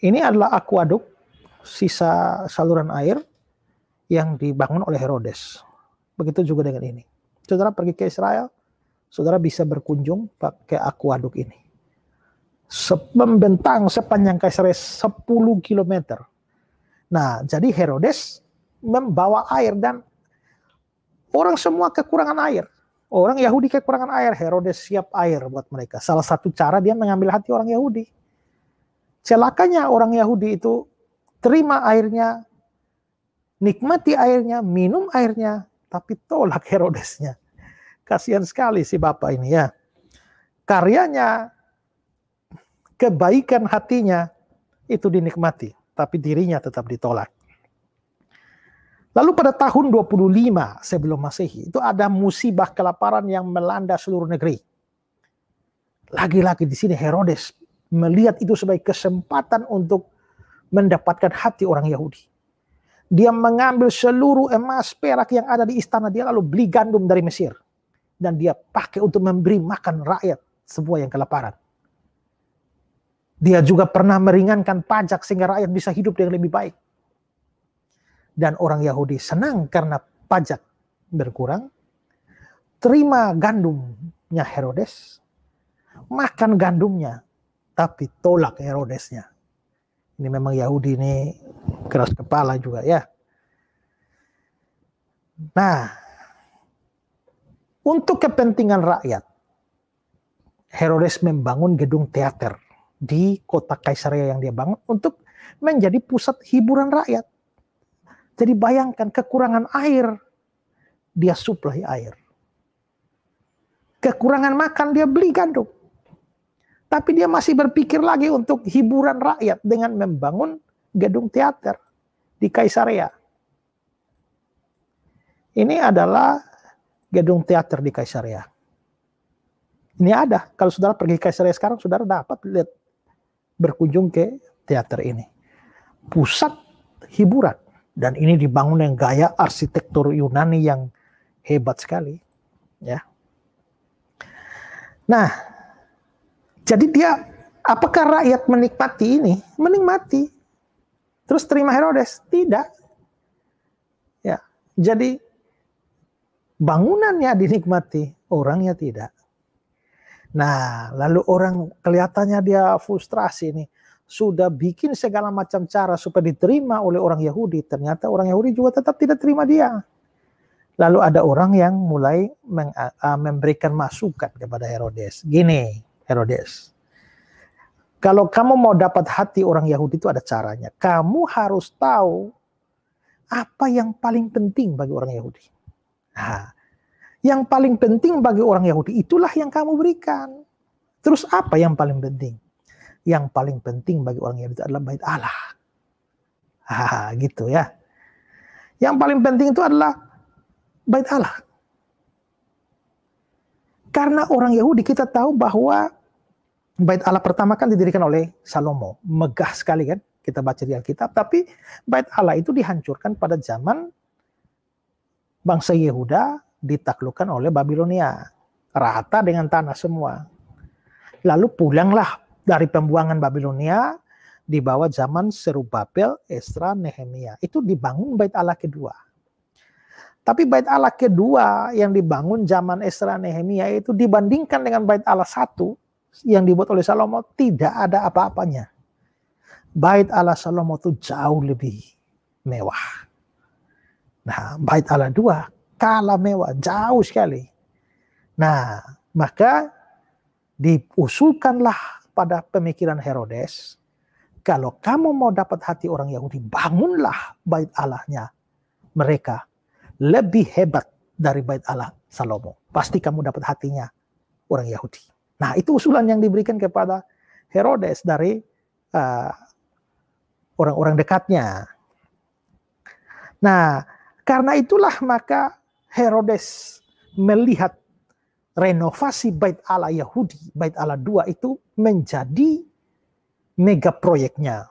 Ini adalah akuaduk sisa saluran air yang dibangun oleh Herodes. Begitu juga dengan ini. Saudara pergi ke Israel, saudara bisa berkunjung pakai akuaduk ini. Membentang sepanjang Kaisar 10 kilometer. Nah, jadi Herodes membawa air dan orang semua kekurangan air. Orang Yahudi kekurangan air, Herodes siap air buat mereka. Salah satu cara dia mengambil hati orang Yahudi. Celakanya orang Yahudi itu terima airnya, nikmati airnya, minum airnya, tapi tolak Herodesnya. Kasihan sekali si bapak ini ya. Karyanya, kebaikan hatinya itu dinikmati, tapi dirinya tetap ditolak. Lalu pada tahun 25 sebelum Masehi itu ada musibah kelaparan yang melanda seluruh negeri. Lagi-lagi di sini Herodes melihat itu sebagai kesempatan untuk mendapatkan hati orang Yahudi. Dia mengambil seluruh emas perak yang ada di istana dia lalu beli gandum dari Mesir dan dia pakai untuk memberi makan rakyat semua yang kelaparan. Dia juga pernah meringankan pajak sehingga rakyat bisa hidup dengan lebih baik dan orang Yahudi senang karena pajak berkurang, terima gandumnya Herodes, makan gandumnya, tapi tolak Herodesnya. Ini memang Yahudi ini keras kepala juga ya. Nah, untuk kepentingan rakyat, Herodes membangun gedung teater di kota Kaisaria yang dia bangun untuk menjadi pusat hiburan rakyat. Jadi bayangkan kekurangan air, dia suplai air. Kekurangan makan, dia beli gandum. Tapi dia masih berpikir lagi untuk hiburan rakyat dengan membangun gedung teater di Kaisaria. Ini adalah gedung teater di Kaisaria. Ini ada. Kalau saudara pergi ke Kaisaria sekarang, saudara dapat lihat berkunjung ke teater ini. Pusat hiburan. Dan ini dibangun dengan gaya arsitektur Yunani yang hebat sekali, ya. Nah, jadi dia apakah rakyat menikmati ini? Menikmati. Terus terima Herodes? Tidak. Ya, jadi bangunannya dinikmati, orangnya tidak. Nah, lalu orang kelihatannya dia frustrasi nih sudah bikin segala macam cara supaya diterima oleh orang Yahudi, ternyata orang Yahudi juga tetap tidak terima dia. Lalu ada orang yang mulai eh, eh, memberikan masukan kepada Herodes. Gini, Herodes. Kalau kamu mau dapat hati orang Yahudi itu ada caranya. Kamu harus tahu apa yang paling penting bagi orang Yahudi. Nah, yang paling penting bagi orang Yahudi itulah yang kamu berikan. Terus apa yang paling penting? yang paling penting bagi orang Yahudi itu adalah bait Allah. Ah, gitu ya. Yang paling penting itu adalah bait Allah. Karena orang Yahudi kita tahu bahwa bait Allah pertama kan didirikan oleh Salomo. Megah sekali kan kita baca di Alkitab. Tapi bait Allah itu dihancurkan pada zaman bangsa Yehuda ditaklukkan oleh Babilonia. Rata dengan tanah semua. Lalu pulanglah dari pembuangan Babilonia di bawah zaman Serubabel, Esra, Nehemia. Itu dibangun bait Allah kedua. Tapi bait Allah kedua yang dibangun zaman Esra Nehemia itu dibandingkan dengan bait Allah satu yang dibuat oleh Salomo tidak ada apa-apanya. Bait Allah Salomo itu jauh lebih mewah. Nah, bait Allah dua kalah mewah, jauh sekali. Nah, maka diusulkanlah pada pemikiran Herodes, kalau kamu mau dapat hati orang Yahudi, bangunlah bait Allahnya mereka lebih hebat dari bait Allah Salomo. Pasti kamu dapat hatinya orang Yahudi. Nah, itu usulan yang diberikan kepada Herodes dari orang uh, orang-orang dekatnya. Nah, karena itulah maka Herodes melihat renovasi Bait Allah Yahudi, Bait Allah II itu menjadi mega proyeknya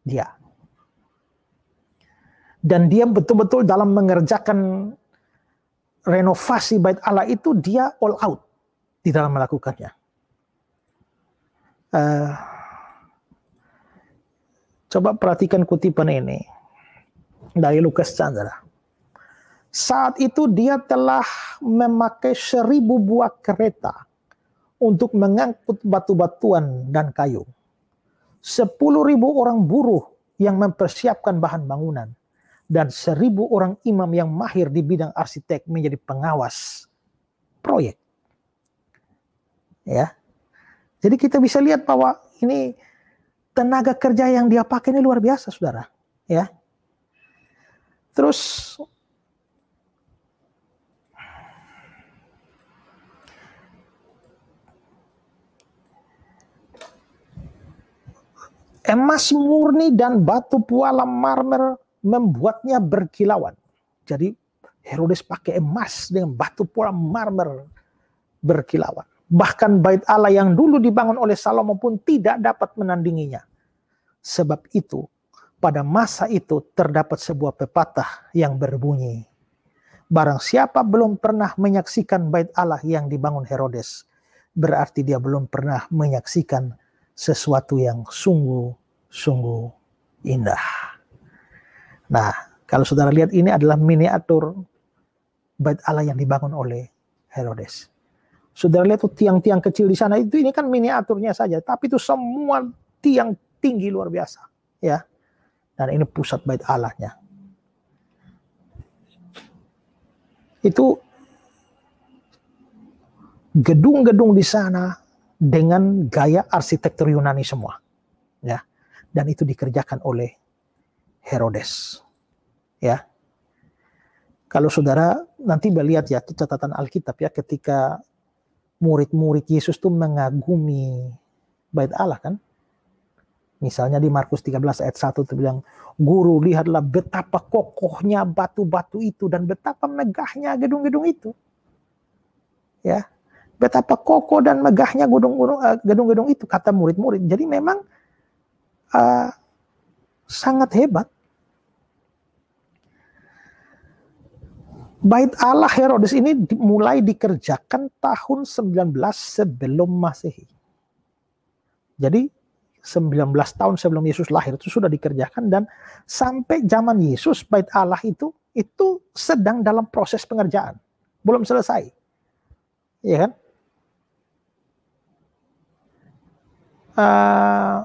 dia. Dan dia betul-betul dalam mengerjakan renovasi Bait Allah itu dia all out di dalam melakukannya. Uh, coba perhatikan kutipan ini dari Lukas Chandra. Saat itu dia telah memakai seribu buah kereta untuk mengangkut batu-batuan dan kayu. Sepuluh ribu orang buruh yang mempersiapkan bahan bangunan. Dan seribu orang imam yang mahir di bidang arsitek menjadi pengawas proyek. Ya, Jadi kita bisa lihat bahwa ini tenaga kerja yang dia pakai ini luar biasa saudara. Ya, Terus Emas murni dan batu puala marmer membuatnya berkilauan. Jadi Herodes pakai emas dengan batu puala marmer berkilauan. Bahkan bait Allah yang dulu dibangun oleh Salomo pun tidak dapat menandinginya. Sebab itu, pada masa itu terdapat sebuah pepatah yang berbunyi. Barang siapa belum pernah menyaksikan bait Allah yang dibangun Herodes, berarti dia belum pernah menyaksikan sesuatu yang sungguh-sungguh indah. Nah, kalau saudara lihat ini adalah miniatur bait Allah yang dibangun oleh Herodes. Saudara lihat tuh tiang-tiang kecil di sana itu ini kan miniaturnya saja, tapi itu semua tiang tinggi luar biasa, ya. Dan ini pusat bait Allahnya. Itu gedung-gedung di sana dengan gaya arsitektur Yunani semua. Ya. Dan itu dikerjakan oleh Herodes. Ya. Kalau saudara nanti melihat ya catatan Alkitab ya ketika murid-murid Yesus itu mengagumi bait Allah kan. Misalnya di Markus 13 ayat 1 itu bilang, Guru lihatlah betapa kokohnya batu-batu itu dan betapa megahnya gedung-gedung itu. Ya, betapa kokoh dan megahnya eh, gedung-gedung itu kata murid-murid. Jadi memang uh, sangat hebat. Bait Allah Herodes ini mulai dikerjakan tahun 19 sebelum Masehi. Jadi 19 tahun sebelum Yesus lahir itu sudah dikerjakan dan sampai zaman Yesus bait Allah itu itu sedang dalam proses pengerjaan. Belum selesai. Ya kan? uh,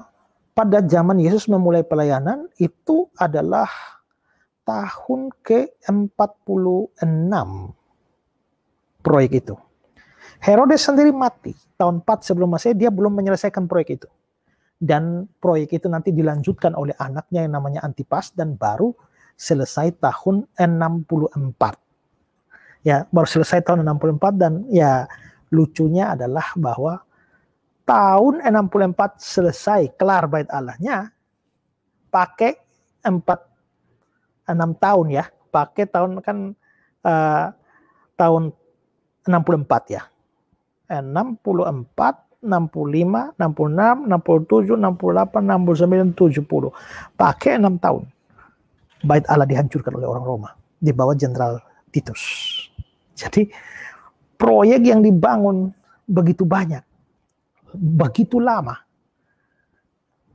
pada zaman Yesus memulai pelayanan itu adalah tahun ke-46 proyek itu. Herodes sendiri mati tahun 4 sebelum Masehi, dia belum menyelesaikan proyek itu. Dan proyek itu nanti dilanjutkan oleh anaknya yang namanya Antipas dan baru selesai tahun 64. Ya, baru selesai tahun 64 dan ya lucunya adalah bahwa tahun 64 selesai kelar bait Allahnya pakai 4 6 tahun ya pakai tahun kan uh, tahun 64 ya 64 65, 66, 67, 68, 69, 70. Pakai 6 tahun. Bait Allah dihancurkan oleh orang Roma di bawah Jenderal Titus. Jadi proyek yang dibangun begitu banyak begitu lama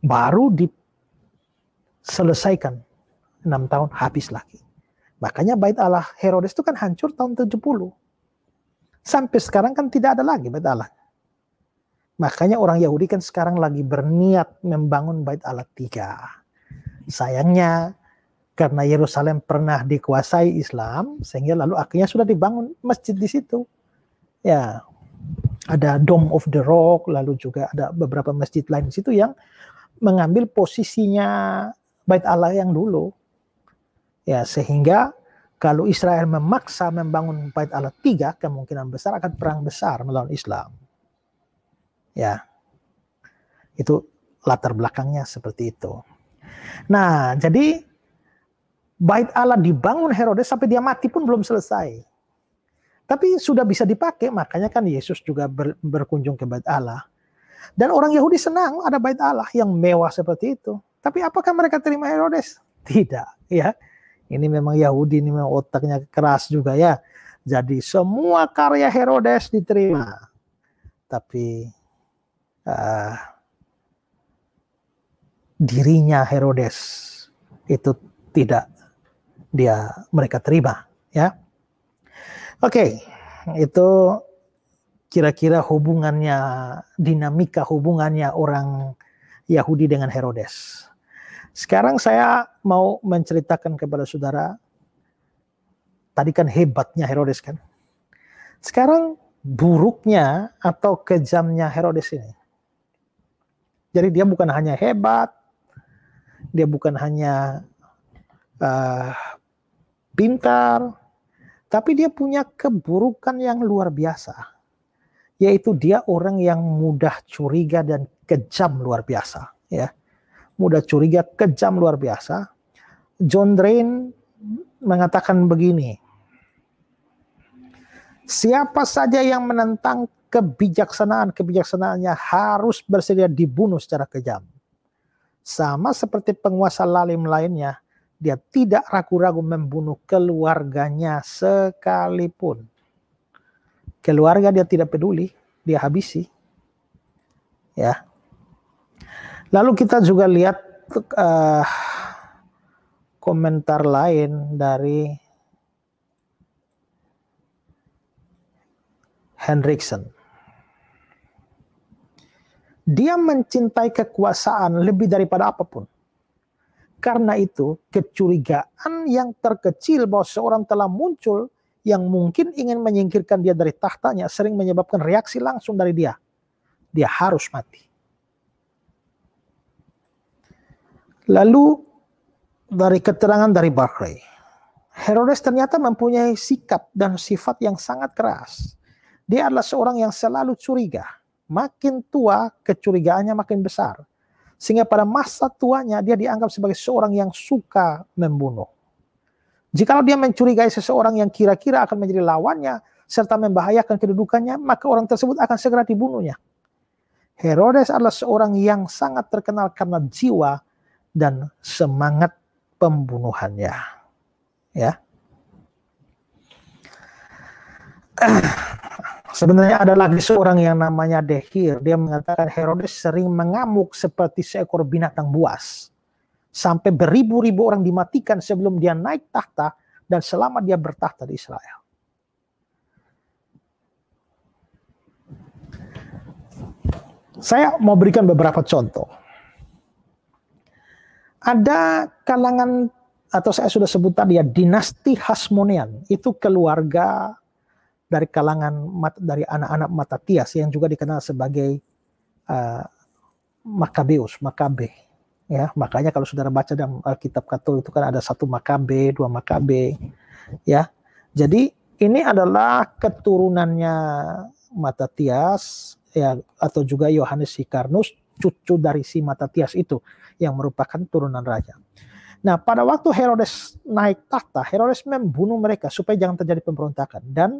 baru diselesaikan enam tahun habis lagi. Makanya bait Allah Herodes itu kan hancur tahun 70. Sampai sekarang kan tidak ada lagi bait Allah. Makanya orang Yahudi kan sekarang lagi berniat membangun bait Allah tiga. Sayangnya karena Yerusalem pernah dikuasai Islam sehingga lalu akhirnya sudah dibangun masjid di situ. Ya, ada Dome of the Rock, lalu juga ada beberapa masjid lain di situ yang mengambil posisinya Bait Allah yang dulu. Ya, sehingga kalau Israel memaksa membangun Bait Allah tiga, kemungkinan besar akan perang besar melawan Islam. Ya, itu latar belakangnya seperti itu. Nah, jadi Bait Allah dibangun Herodes sampai dia mati pun belum selesai. Tapi sudah bisa dipakai, makanya kan Yesus juga ber, berkunjung ke bait Allah. Dan orang Yahudi senang ada bait Allah yang mewah seperti itu. Tapi apakah mereka terima Herodes? Tidak, ya. Ini memang Yahudi, ini memang otaknya keras juga ya. Jadi semua karya Herodes diterima. Tapi uh, dirinya Herodes itu tidak dia mereka terima, ya. Oke, okay, itu kira-kira hubungannya, dinamika hubungannya orang Yahudi dengan Herodes. Sekarang saya mau menceritakan kepada saudara, tadi kan hebatnya Herodes kan. Sekarang buruknya atau kejamnya Herodes ini. Jadi dia bukan hanya hebat, dia bukan hanya uh, pintar, tapi dia punya keburukan yang luar biasa. Yaitu dia orang yang mudah curiga dan kejam luar biasa. Ya, Mudah curiga, kejam luar biasa. John Drain mengatakan begini. Siapa saja yang menentang kebijaksanaan, kebijaksanaannya harus bersedia dibunuh secara kejam. Sama seperti penguasa lalim lainnya, dia tidak ragu-ragu membunuh keluarganya sekalipun. Keluarga dia tidak peduli, dia habisi. Ya. Lalu kita juga lihat uh, komentar lain dari Hendrickson Dia mencintai kekuasaan lebih daripada apapun. Karena itu, kecurigaan yang terkecil bahwa seorang telah muncul yang mungkin ingin menyingkirkan dia dari tahtanya sering menyebabkan reaksi langsung dari dia. Dia harus mati. Lalu dari keterangan dari Barclay, Herodes ternyata mempunyai sikap dan sifat yang sangat keras. Dia adalah seorang yang selalu curiga. Makin tua, kecurigaannya makin besar sehingga pada masa tuanya dia dianggap sebagai seorang yang suka membunuh. Jikalau dia mencurigai seseorang yang kira-kira akan menjadi lawannya serta membahayakan kedudukannya, maka orang tersebut akan segera dibunuhnya. Herodes adalah seorang yang sangat terkenal karena jiwa dan semangat pembunuhannya. Ya. Sebenarnya ada lagi seorang yang namanya Dehir. Dia mengatakan Herodes sering mengamuk seperti seekor binatang buas. Sampai beribu-ribu orang dimatikan sebelum dia naik tahta dan selama dia bertahta di Israel. Saya mau berikan beberapa contoh. Ada kalangan atau saya sudah sebut tadi ya dinasti Hasmonean itu keluarga dari kalangan mat, dari anak-anak Matatias yang juga dikenal sebagai uh, Makabeus, Makabe. Ya, makanya kalau saudara baca dalam Alkitab Katolik itu kan ada satu Makabe, dua Makabe. Ya. Jadi ini adalah keturunannya Matatias ya atau juga Yohanes Hikarnus cucu dari si Matatias itu yang merupakan turunan raja. Nah, pada waktu Herodes naik tahta, Herodes membunuh mereka supaya jangan terjadi pemberontakan dan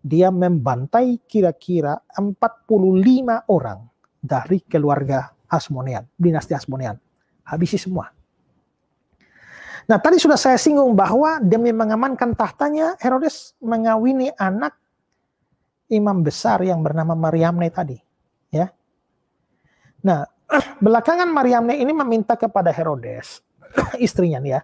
dia membantai kira-kira 45 orang dari keluarga Hasmonean, dinasti Hasmonean. Habisi semua. Nah, tadi sudah saya singgung bahwa demi mengamankan tahtanya, Herodes mengawini anak imam besar yang bernama Mariamne tadi. Ya. Nah, belakangan Mariamne ini meminta kepada Herodes, istrinya nih ya,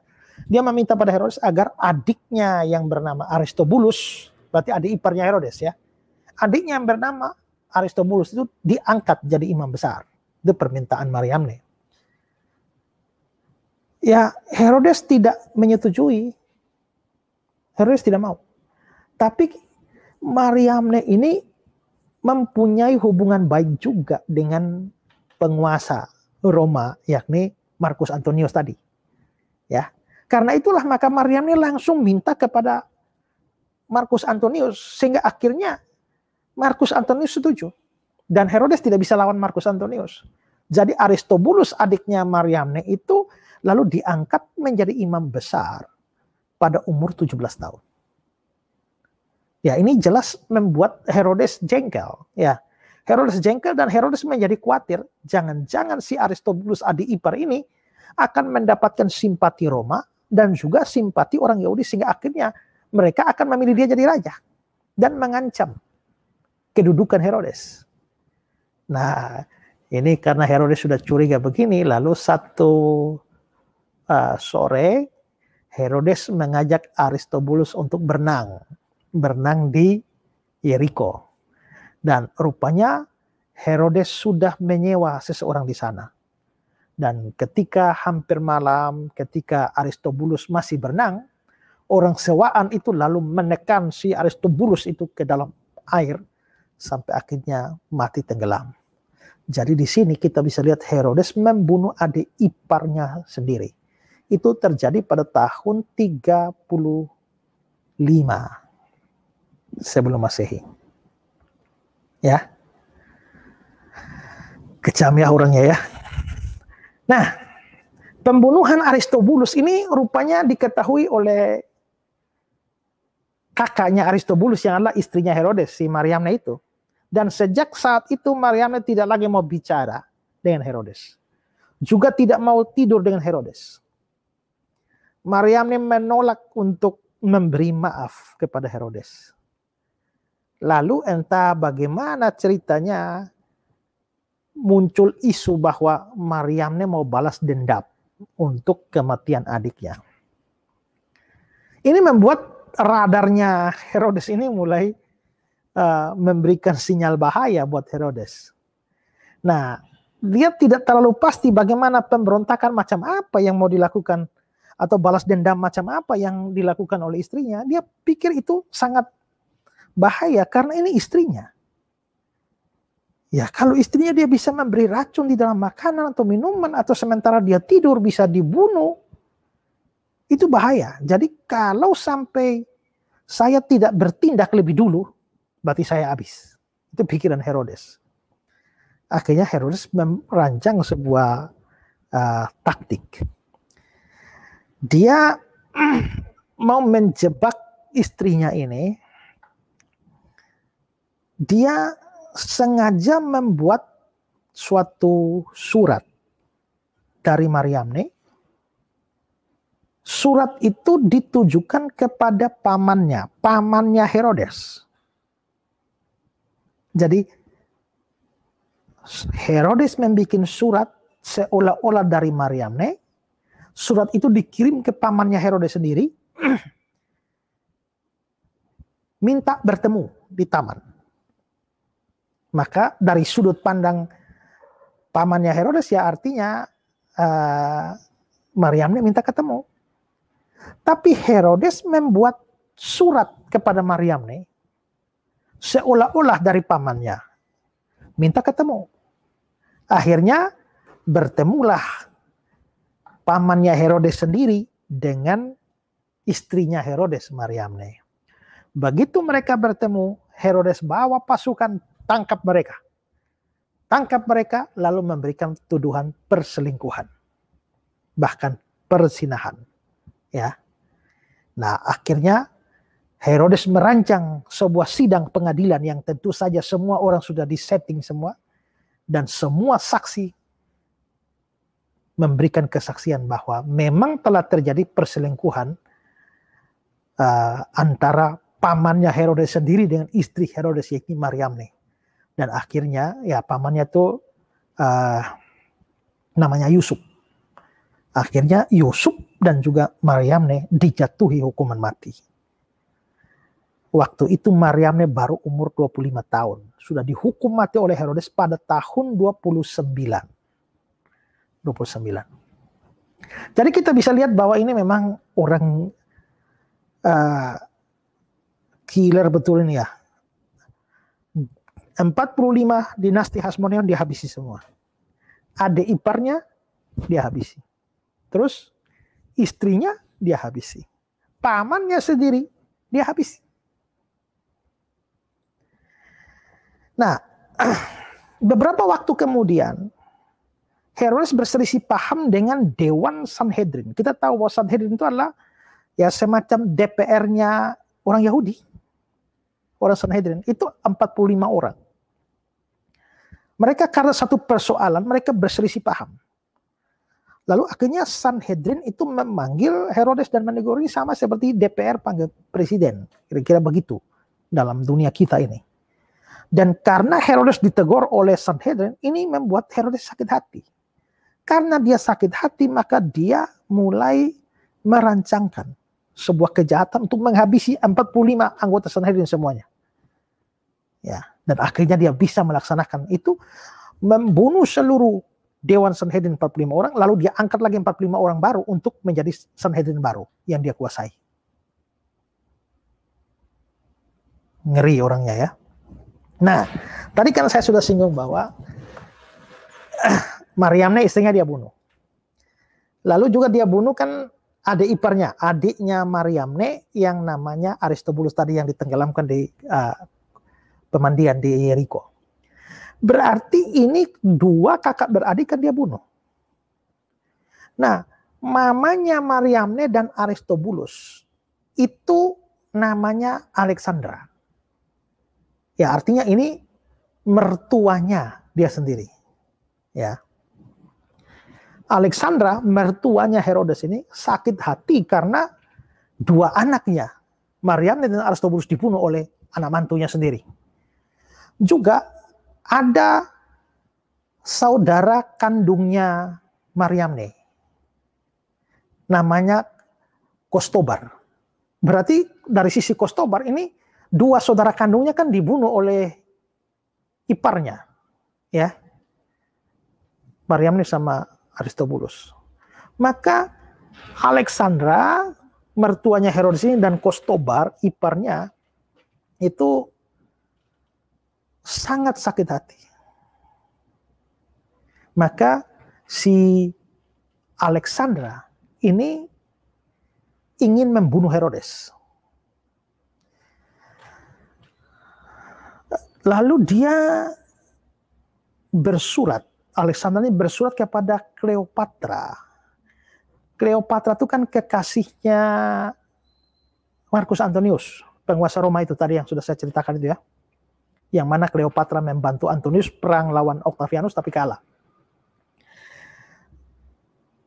dia meminta pada Herodes agar adiknya yang bernama Aristobulus berarti adik iparnya Herodes ya. Adiknya yang bernama Aristobulus itu diangkat jadi imam besar. Itu permintaan Maryam nih. Ya Herodes tidak menyetujui. Herodes tidak mau. Tapi Mariamne ini mempunyai hubungan baik juga dengan penguasa Roma yakni Marcus Antonius tadi. Ya. Karena itulah maka Mariamne langsung minta kepada Markus Antonius sehingga akhirnya Markus Antonius setuju dan Herodes tidak bisa lawan Markus Antonius. Jadi Aristobulus adiknya Mariamne itu lalu diangkat menjadi imam besar pada umur 17 tahun. Ya, ini jelas membuat Herodes jengkel, ya. Herodes jengkel dan Herodes menjadi khawatir, jangan-jangan si Aristobulus adik ipar ini akan mendapatkan simpati Roma dan juga simpati orang Yahudi sehingga akhirnya mereka akan memilih dia jadi raja dan mengancam kedudukan Herodes. Nah, ini karena Herodes sudah curiga begini, lalu satu uh, sore Herodes mengajak Aristobulus untuk berenang, berenang di Yeriko. Dan rupanya Herodes sudah menyewa seseorang di sana. Dan ketika hampir malam, ketika Aristobulus masih berenang, orang sewaan itu lalu menekan si Aristobulus itu ke dalam air sampai akhirnya mati tenggelam. Jadi di sini kita bisa lihat Herodes membunuh adik iparnya sendiri. Itu terjadi pada tahun 35 sebelum Masehi. Ya. Kecam ya orangnya ya. Nah, pembunuhan Aristobulus ini rupanya diketahui oleh kakaknya Aristobulus yang adalah istrinya Herodes, si Mariamna itu. Dan sejak saat itu Mariamna tidak lagi mau bicara dengan Herodes. Juga tidak mau tidur dengan Herodes. Mariamna menolak untuk memberi maaf kepada Herodes. Lalu entah bagaimana ceritanya muncul isu bahwa Mariamne mau balas dendam untuk kematian adiknya. Ini membuat radarnya Herodes ini mulai uh, memberikan sinyal bahaya buat Herodes. Nah, dia tidak terlalu pasti bagaimana pemberontakan macam apa yang mau dilakukan atau balas dendam macam apa yang dilakukan oleh istrinya. Dia pikir itu sangat bahaya karena ini istrinya. Ya, kalau istrinya dia bisa memberi racun di dalam makanan atau minuman atau sementara dia tidur bisa dibunuh itu bahaya. Jadi kalau sampai saya tidak bertindak lebih dulu, berarti saya habis. Itu pikiran Herodes. Akhirnya Herodes merancang sebuah uh, taktik. Dia mau menjebak istrinya ini. Dia sengaja membuat suatu surat dari Mariamne surat itu ditujukan kepada pamannya, pamannya Herodes. Jadi Herodes membuat surat seolah-olah dari Mariamne. Surat itu dikirim ke pamannya Herodes sendiri. minta bertemu di taman. Maka dari sudut pandang pamannya Herodes ya artinya uh, Mariamne minta ketemu tapi Herodes membuat surat kepada Maryam nih seolah-olah dari pamannya minta ketemu. Akhirnya bertemulah pamannya Herodes sendiri dengan istrinya Herodes Maryam nih. Begitu mereka bertemu, Herodes bawa pasukan tangkap mereka. Tangkap mereka lalu memberikan tuduhan perselingkuhan. Bahkan persinahan ya. Nah, akhirnya Herodes merancang sebuah sidang pengadilan yang tentu saja semua orang sudah disetting semua dan semua saksi memberikan kesaksian bahwa memang telah terjadi perselingkuhan uh, antara pamannya Herodes sendiri dengan istri Herodes yakni nih Dan akhirnya ya pamannya tuh eh, uh, namanya Yusuf. Akhirnya Yusuf dan juga Maryam nih dijatuhi hukuman mati. Waktu itu Maryam nih baru umur 25 tahun. Sudah dihukum mati oleh Herodes pada tahun 29. 29. Jadi kita bisa lihat bahwa ini memang orang uh, killer betul ini ya. 45 dinasti Hasmonean dihabisi semua. Adik iparnya dihabisi. Terus istrinya dia habisi. Pamannya sendiri dia habisi. Nah, beberapa waktu kemudian Herodes berselisih paham dengan Dewan Sanhedrin. Kita tahu bahwa Sanhedrin itu adalah ya semacam DPR-nya orang Yahudi. Orang Sanhedrin itu 45 orang. Mereka karena satu persoalan mereka berselisih paham. Lalu akhirnya Sanhedrin itu memanggil Herodes dan menegur sama seperti DPR panggil presiden. Kira-kira begitu dalam dunia kita ini. Dan karena Herodes ditegur oleh Sanhedrin, ini membuat Herodes sakit hati. Karena dia sakit hati, maka dia mulai merancangkan sebuah kejahatan untuk menghabisi 45 anggota Sanhedrin semuanya. Ya, dan akhirnya dia bisa melaksanakan itu membunuh seluruh Dewan Sanhedrin 45 orang, lalu dia angkat lagi 45 orang baru untuk menjadi Sanhedrin baru yang dia kuasai. Ngeri orangnya ya. Nah, tadi kan saya sudah singgung bahwa Mariamne istrinya dia bunuh. Lalu juga dia bunuh kan adik iparnya, adiknya Mariamne yang namanya Aristobulus tadi yang ditenggelamkan di uh, pemandian di Yeriko. Berarti ini dua kakak beradik kan dia bunuh. Nah, mamanya Mariamne dan Aristobulus itu namanya Alexandra. Ya, artinya ini mertuanya dia sendiri. Ya. Alexandra, mertuanya Herodes ini sakit hati karena dua anaknya, Mariamne dan Aristobulus dibunuh oleh anak mantunya sendiri. Juga ada saudara kandungnya Mariamne, Namanya Kostobar. Berarti dari sisi Kostobar ini dua saudara kandungnya kan dibunuh oleh iparnya. Ya. Mariamne sama Aristobulus. Maka Alexandra, mertuanya Herodes ini dan Kostobar, iparnya itu sangat sakit hati. Maka si Alexandra ini ingin membunuh Herodes. Lalu dia bersurat, Alexandra ini bersurat kepada Cleopatra. Cleopatra itu kan kekasihnya Marcus Antonius, penguasa Roma itu tadi yang sudah saya ceritakan itu ya yang mana Cleopatra membantu Antonius perang lawan Octavianus tapi kalah.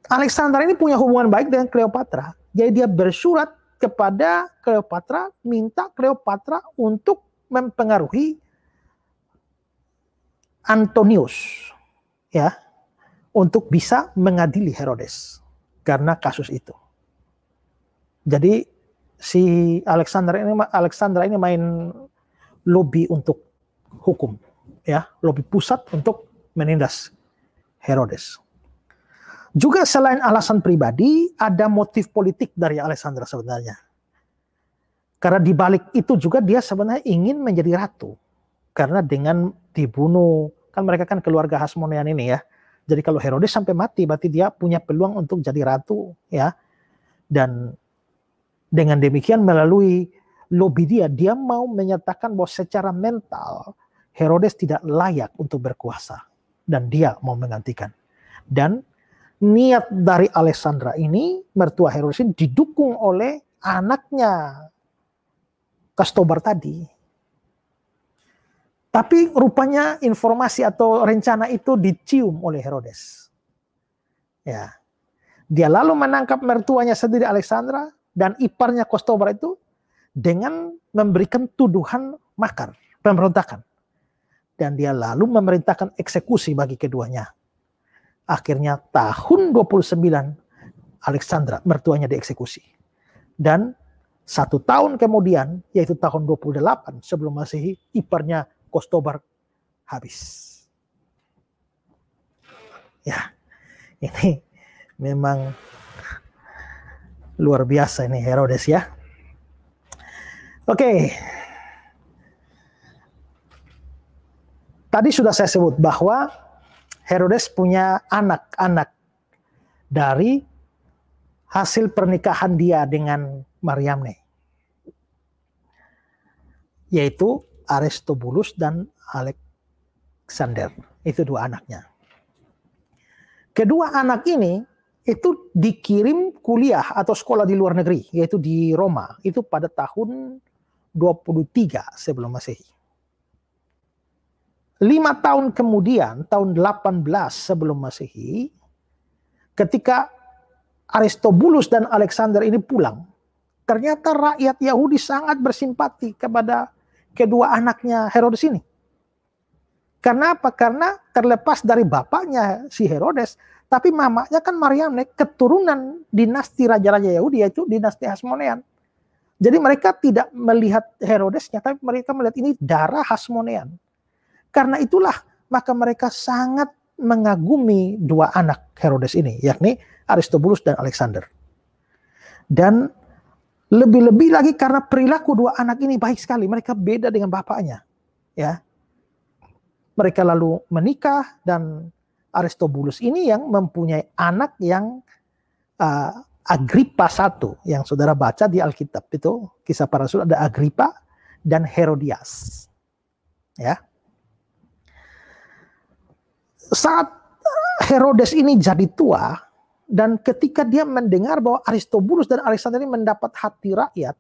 Alexander ini punya hubungan baik dengan Cleopatra. Jadi dia bersurat kepada Cleopatra, minta Cleopatra untuk mempengaruhi Antonius ya untuk bisa mengadili Herodes karena kasus itu. Jadi si Alexander ini Alexander ini main lobby untuk hukum ya lobby pusat untuk menindas Herodes. Juga selain alasan pribadi, ada motif politik dari Alexander sebenarnya. Karena di balik itu juga dia sebenarnya ingin menjadi ratu. Karena dengan dibunuh, kan mereka kan keluarga Hasmonean ini ya. Jadi kalau Herodes sampai mati, berarti dia punya peluang untuk jadi ratu ya. Dan dengan demikian melalui lobi dia. Dia mau menyatakan bahwa secara mental Herodes tidak layak untuk berkuasa dan dia mau menggantikan. Dan niat dari Alexandra ini mertua Herodes ini didukung oleh anaknya Kastobar tadi. Tapi rupanya informasi atau rencana itu dicium oleh Herodes. Ya. Dia lalu menangkap mertuanya sendiri Alexandra dan iparnya Kostobar itu dengan memberikan tuduhan makar, pemberontakan. Dan dia lalu memerintahkan eksekusi bagi keduanya. Akhirnya tahun 29 Alexandra mertuanya dieksekusi. Dan satu tahun kemudian yaitu tahun 28 sebelum Masehi iparnya Kostobar habis. Ya. Ini memang luar biasa ini Herodes ya. Oke. Tadi sudah saya sebut bahwa Herodes punya anak-anak dari hasil pernikahan dia dengan Mariamne. Yaitu Aristobulus dan Alexander. Itu dua anaknya. Kedua anak ini itu dikirim kuliah atau sekolah di luar negeri, yaitu di Roma. Itu pada tahun 23 sebelum Masehi. Lima tahun kemudian, tahun 18 sebelum Masehi, ketika Aristobulus dan Alexander ini pulang, ternyata rakyat Yahudi sangat bersimpati kepada kedua anaknya Herodes ini. Karena apa? Karena terlepas dari bapaknya si Herodes, tapi mamanya kan Mariamne keturunan dinasti raja-raja Yahudi yaitu dinasti Hasmonean. Jadi mereka tidak melihat Herodesnya, tapi mereka melihat ini darah Hasmonean. Karena itulah maka mereka sangat mengagumi dua anak Herodes ini, yakni Aristobulus dan Alexander. Dan lebih-lebih lagi karena perilaku dua anak ini baik sekali, mereka beda dengan bapaknya, ya. Mereka lalu menikah dan Aristobulus ini yang mempunyai anak yang uh, Agripa satu yang saudara baca di Alkitab itu kisah para rasul ada Agripa dan Herodias. Ya. Saat Herodes ini jadi tua dan ketika dia mendengar bahwa Aristobulus dan Alexander ini mendapat hati rakyat,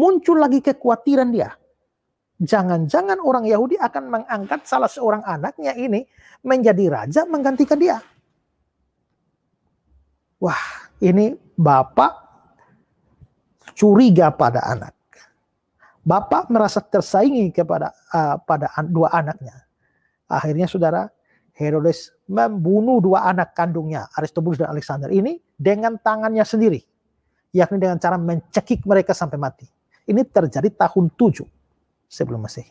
muncul lagi kekhawatiran dia. Jangan-jangan orang Yahudi akan mengangkat salah seorang anaknya ini menjadi raja menggantikan dia wah ini bapak curiga pada anak. Bapak merasa tersaingi kepada uh, pada an dua anaknya. Akhirnya saudara Herodes membunuh dua anak kandungnya Aristobulus dan Alexander ini dengan tangannya sendiri. Yakni dengan cara mencekik mereka sampai mati. Ini terjadi tahun 7 sebelum Masehi.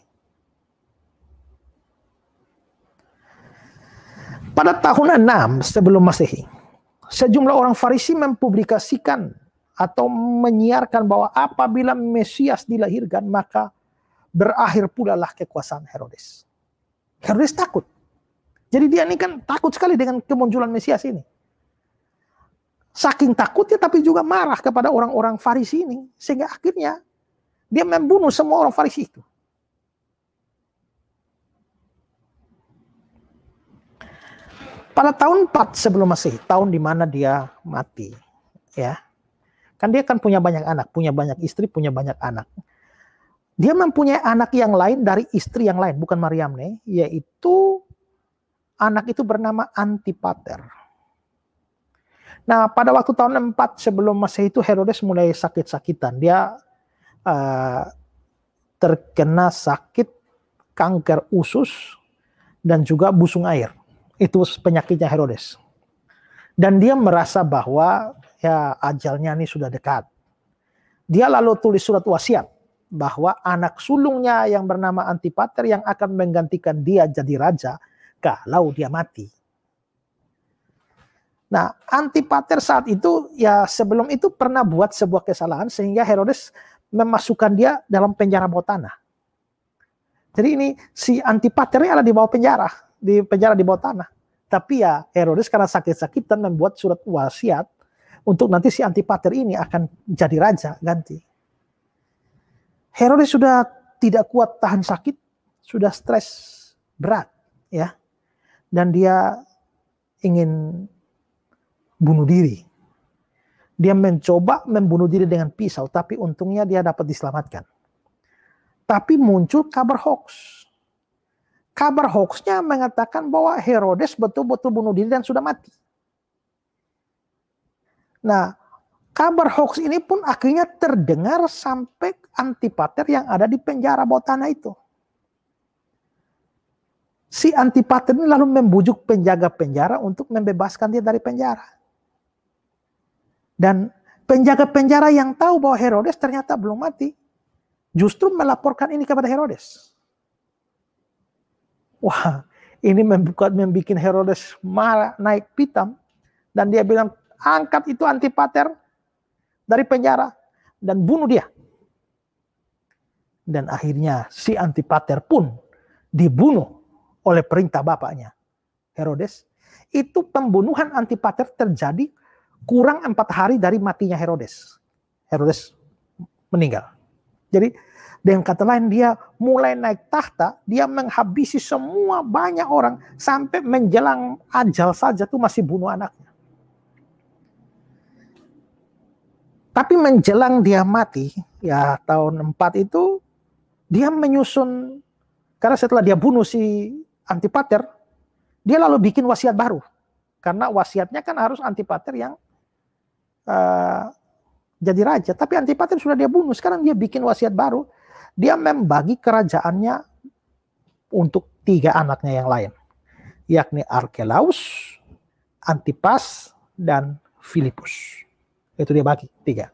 Pada tahun 6 sebelum Masehi, sejumlah orang Farisi mempublikasikan atau menyiarkan bahwa apabila Mesias dilahirkan maka berakhir pula lah kekuasaan Herodes. Herodes takut. Jadi dia ini kan takut sekali dengan kemunculan Mesias ini. Saking takutnya tapi juga marah kepada orang-orang Farisi ini sehingga akhirnya dia membunuh semua orang Farisi itu. Pada tahun 4 sebelum Masehi, tahun di mana dia mati, ya. Kan dia kan punya banyak anak, punya banyak istri, punya banyak anak. Dia mempunyai anak yang lain dari istri yang lain, bukan Maryam nih, yaitu anak itu bernama Antipater. Nah, pada waktu tahun 4 sebelum Masehi itu Herodes mulai sakit-sakitan. Dia uh, terkena sakit kanker usus dan juga busung air itu penyakitnya Herodes. Dan dia merasa bahwa ya ajalnya ini sudah dekat. Dia lalu tulis surat wasiat bahwa anak sulungnya yang bernama Antipater yang akan menggantikan dia jadi raja kalau dia mati. Nah, Antipater saat itu ya sebelum itu pernah buat sebuah kesalahan sehingga Herodes memasukkan dia dalam penjara bawah tanah. Jadi ini si Antipater ini ada di bawah penjara di penjara di bawah tanah. Tapi ya Herodes karena sakit-sakitan membuat surat wasiat untuk nanti si Antipater ini akan jadi raja ganti. Herodes sudah tidak kuat tahan sakit, sudah stres berat ya. Dan dia ingin bunuh diri. Dia mencoba membunuh diri dengan pisau, tapi untungnya dia dapat diselamatkan. Tapi muncul kabar hoax kabar hoaxnya mengatakan bahwa Herodes betul-betul bunuh diri dan sudah mati. Nah, kabar hoax ini pun akhirnya terdengar sampai antipater yang ada di penjara bawah tanah itu. Si antipater ini lalu membujuk penjaga penjara untuk membebaskan dia dari penjara. Dan penjaga penjara yang tahu bahwa Herodes ternyata belum mati, justru melaporkan ini kepada Herodes. Wah, ini membuat membuat Herodes marah, naik pitam. Dan dia bilang, angkat itu antipater dari penjara dan bunuh dia. Dan akhirnya si antipater pun dibunuh oleh perintah bapaknya. Herodes, itu pembunuhan antipater terjadi kurang empat hari dari matinya Herodes. Herodes meninggal. Jadi dan kata lain dia mulai naik tahta, dia menghabisi semua banyak orang sampai menjelang ajal saja tuh masih bunuh anaknya. Tapi menjelang dia mati, ya tahun 4 itu dia menyusun karena setelah dia bunuh si Antipater, dia lalu bikin wasiat baru. Karena wasiatnya kan harus Antipater yang uh, jadi raja. Tapi Antipater sudah dia bunuh. Sekarang dia bikin wasiat baru dia membagi kerajaannya untuk tiga anaknya yang lain, yakni Arkelaus, Antipas, dan Filipus. Itu dia bagi tiga.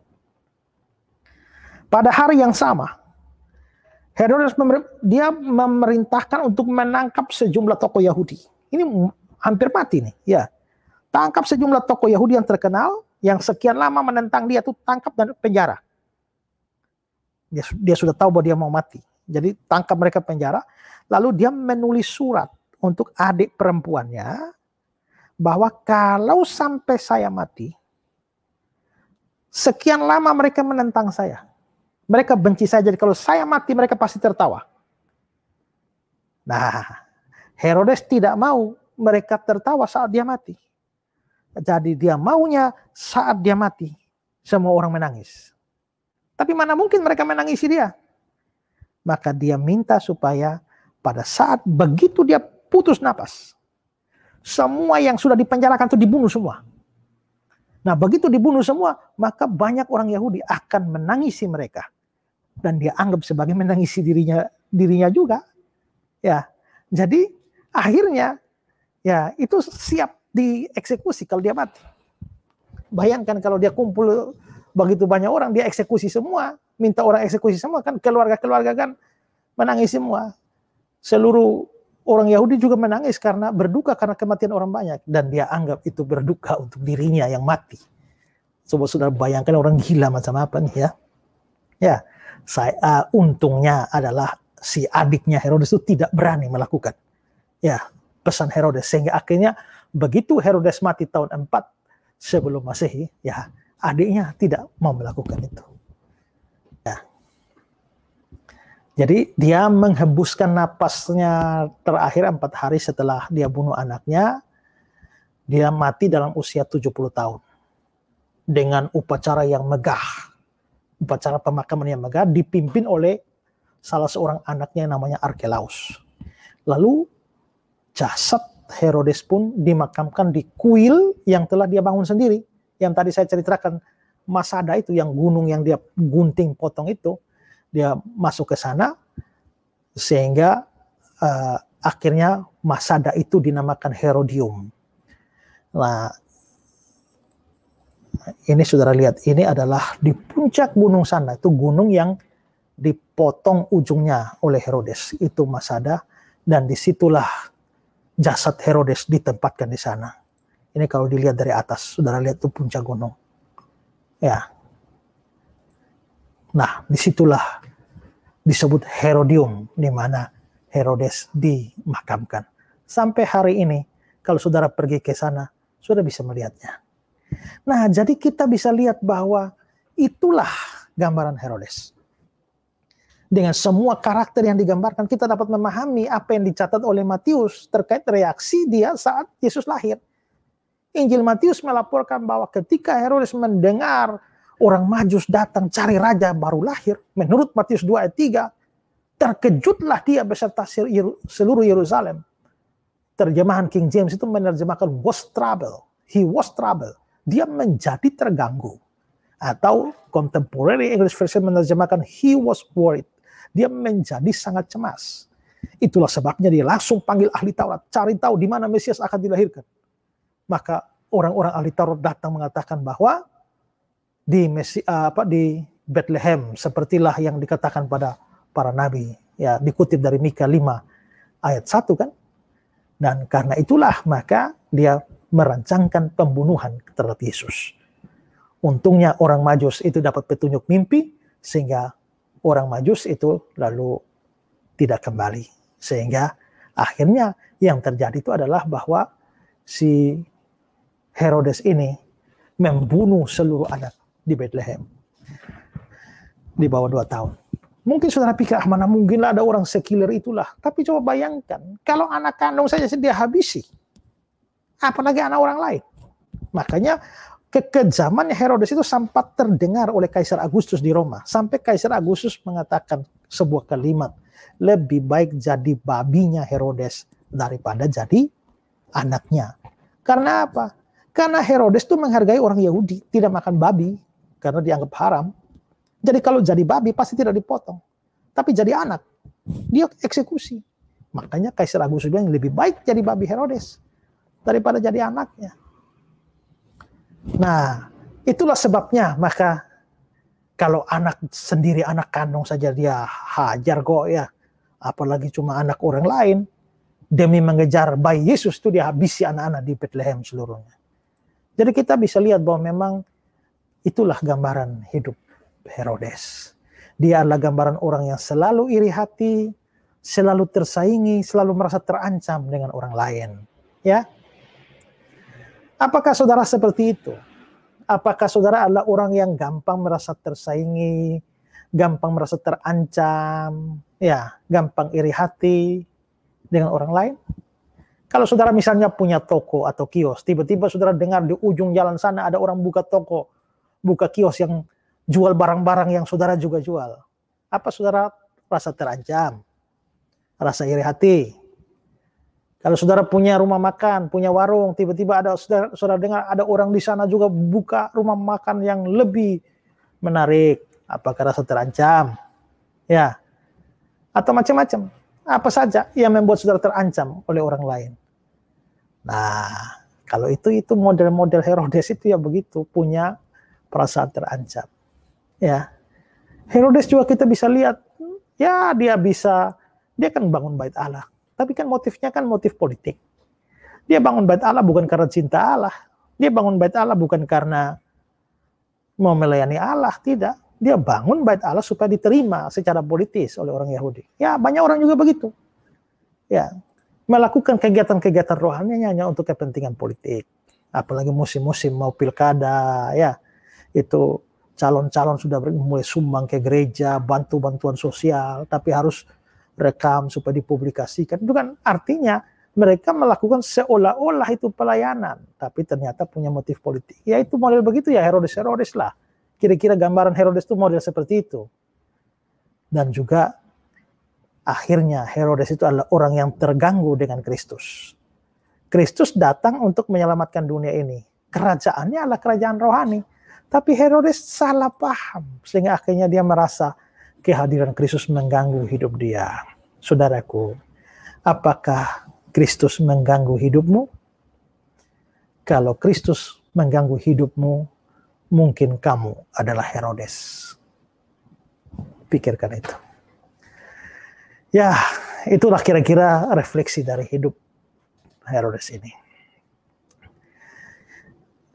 Pada hari yang sama, Herodes dia memerintahkan untuk menangkap sejumlah tokoh Yahudi. Ini hampir mati nih, ya. Tangkap sejumlah tokoh Yahudi yang terkenal, yang sekian lama menentang dia tuh tangkap dan penjara. Dia, dia sudah tahu bahwa dia mau mati. Jadi tangkap mereka penjara. Lalu dia menulis surat untuk adik perempuannya bahwa kalau sampai saya mati, sekian lama mereka menentang saya. Mereka benci saya. Jadi kalau saya mati mereka pasti tertawa. Nah, Herodes tidak mau mereka tertawa saat dia mati. Jadi dia maunya saat dia mati semua orang menangis. Tapi mana mungkin mereka menangisi dia? Maka dia minta supaya pada saat begitu dia putus nafas, semua yang sudah dipenjarakan itu dibunuh semua. Nah, begitu dibunuh semua, maka banyak orang Yahudi akan menangisi mereka dan dia anggap sebagai menangisi dirinya dirinya juga. Ya. Jadi akhirnya ya itu siap dieksekusi kalau dia mati. Bayangkan kalau dia kumpul begitu banyak orang dia eksekusi semua, minta orang eksekusi semua kan keluarga-keluarga kan menangis semua. Seluruh orang Yahudi juga menangis karena berduka karena kematian orang banyak dan dia anggap itu berduka untuk dirinya yang mati. Coba sudah bayangkan orang gila macam apa nih ya. Ya, saya uh, untungnya adalah si adiknya Herodes itu tidak berani melakukan. Ya, pesan Herodes sehingga akhirnya begitu Herodes mati tahun 4 sebelum Masehi, ya adiknya tidak mau melakukan itu. Ya. Jadi dia menghembuskan napasnya terakhir empat hari setelah dia bunuh anaknya, dia mati dalam usia 70 tahun. Dengan upacara yang megah. Upacara pemakaman yang megah dipimpin oleh salah seorang anaknya yang namanya Arkelaus. Lalu jasad Herodes pun dimakamkan di kuil yang telah dia bangun sendiri yang tadi saya ceritakan Masada itu yang gunung yang dia gunting potong itu dia masuk ke sana sehingga uh, akhirnya Masada itu dinamakan Herodium. Nah, ini saudara lihat, ini adalah di puncak gunung sana, itu gunung yang dipotong ujungnya oleh Herodes, itu Masada, dan disitulah jasad Herodes ditempatkan di sana. Ini kalau dilihat dari atas, saudara lihat itu puncak gunung. Ya. Nah, disitulah disebut Herodium, di mana Herodes dimakamkan. Sampai hari ini, kalau saudara pergi ke sana, sudah bisa melihatnya. Nah, jadi kita bisa lihat bahwa itulah gambaran Herodes. Dengan semua karakter yang digambarkan, kita dapat memahami apa yang dicatat oleh Matius terkait reaksi dia saat Yesus lahir. Injil Matius melaporkan bahwa ketika Herodes mendengar orang Majus datang cari raja baru lahir, menurut Matius 2 ayat 3, terkejutlah dia beserta seluruh Yerusalem. Terjemahan King James itu menerjemahkan was trouble. He was trouble. Dia menjadi terganggu. Atau contemporary English version menerjemahkan he was worried. Dia menjadi sangat cemas. Itulah sebabnya dia langsung panggil ahli Taurat, cari tahu di mana Mesias akan dilahirkan. Maka orang-orang ahli Taurat datang mengatakan bahwa di Mesi, ah, apa di Bethlehem sepertilah yang dikatakan pada para nabi ya dikutip dari Mika 5 ayat 1 kan dan karena itulah maka dia merancangkan pembunuhan terhadap Yesus. Untungnya orang Majus itu dapat petunjuk mimpi sehingga orang Majus itu lalu tidak kembali. Sehingga akhirnya yang terjadi itu adalah bahwa si Herodes ini membunuh seluruh anak di Bethlehem di bawah dua tahun. Mungkin saudara pikir, ah mana mungkinlah ada orang sekiler itulah. Tapi coba bayangkan, kalau anak kandung saja dia habisi, apalagi anak orang lain. Makanya kekejaman Herodes itu sempat terdengar oleh Kaisar Agustus di Roma. Sampai Kaisar Agustus mengatakan sebuah kalimat, lebih baik jadi babinya Herodes daripada jadi anaknya. Karena apa? Karena Herodes itu menghargai orang Yahudi, tidak makan babi karena dianggap haram. Jadi kalau jadi babi pasti tidak dipotong. Tapi jadi anak, dia eksekusi. Makanya Kaisar Agustus bilang lebih baik jadi babi Herodes daripada jadi anaknya. Nah, itulah sebabnya maka kalau anak sendiri anak kandung saja dia hajar kok ya. Apalagi cuma anak orang lain, demi mengejar bayi Yesus itu dia habisi anak-anak di Bethlehem seluruhnya. Jadi kita bisa lihat bahwa memang itulah gambaran hidup Herodes. Dia adalah gambaran orang yang selalu iri hati, selalu tersaingi, selalu merasa terancam dengan orang lain. Ya, Apakah saudara seperti itu? Apakah saudara adalah orang yang gampang merasa tersaingi, gampang merasa terancam, ya, gampang iri hati dengan orang lain? Kalau saudara misalnya punya toko atau kios, tiba-tiba saudara dengar di ujung jalan sana ada orang buka toko, buka kios yang jual barang-barang yang saudara juga jual. Apa saudara rasa terancam? Rasa iri hati? Kalau saudara punya rumah makan, punya warung, tiba-tiba ada saudara, saudara dengar ada orang di sana juga buka rumah makan yang lebih menarik. Apakah rasa terancam? Ya. Atau macam-macam apa saja yang membuat saudara terancam oleh orang lain. Nah, kalau itu itu model-model Herodes itu ya begitu punya perasaan terancam. Ya. Herodes juga kita bisa lihat ya dia bisa dia kan bangun bait Allah, tapi kan motifnya kan motif politik. Dia bangun bait Allah bukan karena cinta Allah. Dia bangun bait Allah bukan karena mau melayani Allah, tidak dia bangun bait Allah supaya diterima secara politis oleh orang Yahudi. Ya, banyak orang juga begitu. Ya, melakukan kegiatan-kegiatan rohani hanya untuk kepentingan politik. Apalagi musim-musim mau pilkada, ya itu calon-calon sudah mulai sumbang ke gereja, bantu bantuan sosial, tapi harus rekam supaya dipublikasikan. Itu kan artinya mereka melakukan seolah-olah itu pelayanan, tapi ternyata punya motif politik. Ya itu model begitu ya Herodes Herodes lah Kira-kira gambaran Herodes itu model seperti itu. Dan juga akhirnya Herodes itu adalah orang yang terganggu dengan Kristus. Kristus datang untuk menyelamatkan dunia ini. Kerajaannya adalah kerajaan rohani. Tapi Herodes salah paham sehingga akhirnya dia merasa kehadiran Kristus mengganggu hidup dia. Saudaraku, apakah Kristus mengganggu hidupmu? Kalau Kristus mengganggu hidupmu, mungkin kamu adalah Herodes. Pikirkan itu. Ya, itulah kira-kira refleksi dari hidup Herodes ini.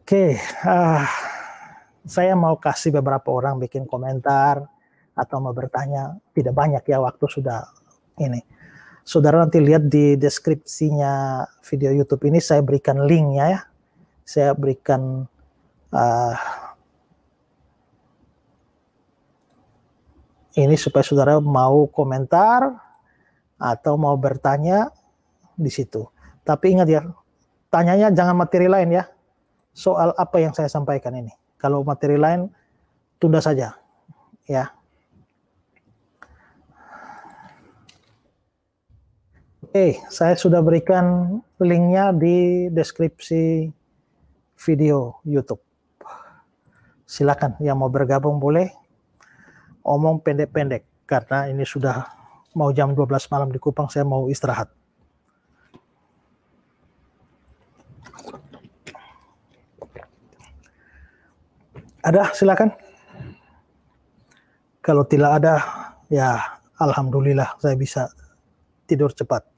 Oke, uh, saya mau kasih beberapa orang bikin komentar atau mau bertanya. Tidak banyak ya waktu sudah ini. Saudara nanti lihat di deskripsinya video YouTube ini saya berikan linknya ya. Saya berikan uh, ini supaya saudara mau komentar atau mau bertanya di situ. Tapi ingat ya, tanyanya jangan materi lain ya. Soal apa yang saya sampaikan ini. Kalau materi lain tunda saja. Ya. Oke, saya sudah berikan linknya di deskripsi video YouTube. Silakan yang mau bergabung boleh omong pendek-pendek karena ini sudah mau jam 12 malam di Kupang saya mau istirahat. Ada silakan. Kalau tidak ada ya alhamdulillah saya bisa tidur cepat.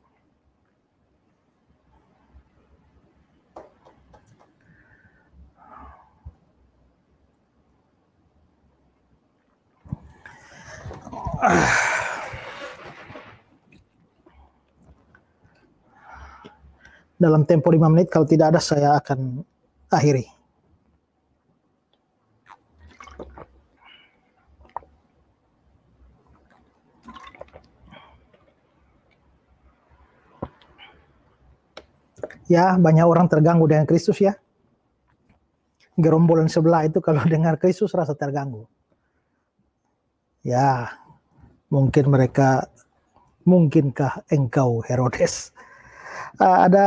Dalam tempo 5 menit kalau tidak ada saya akan akhiri. Ya, banyak orang terganggu dengan Kristus ya. Gerombolan sebelah itu kalau dengar Kristus rasa terganggu. Ya, Mungkin mereka, mungkinkah engkau Herodes? Uh, ada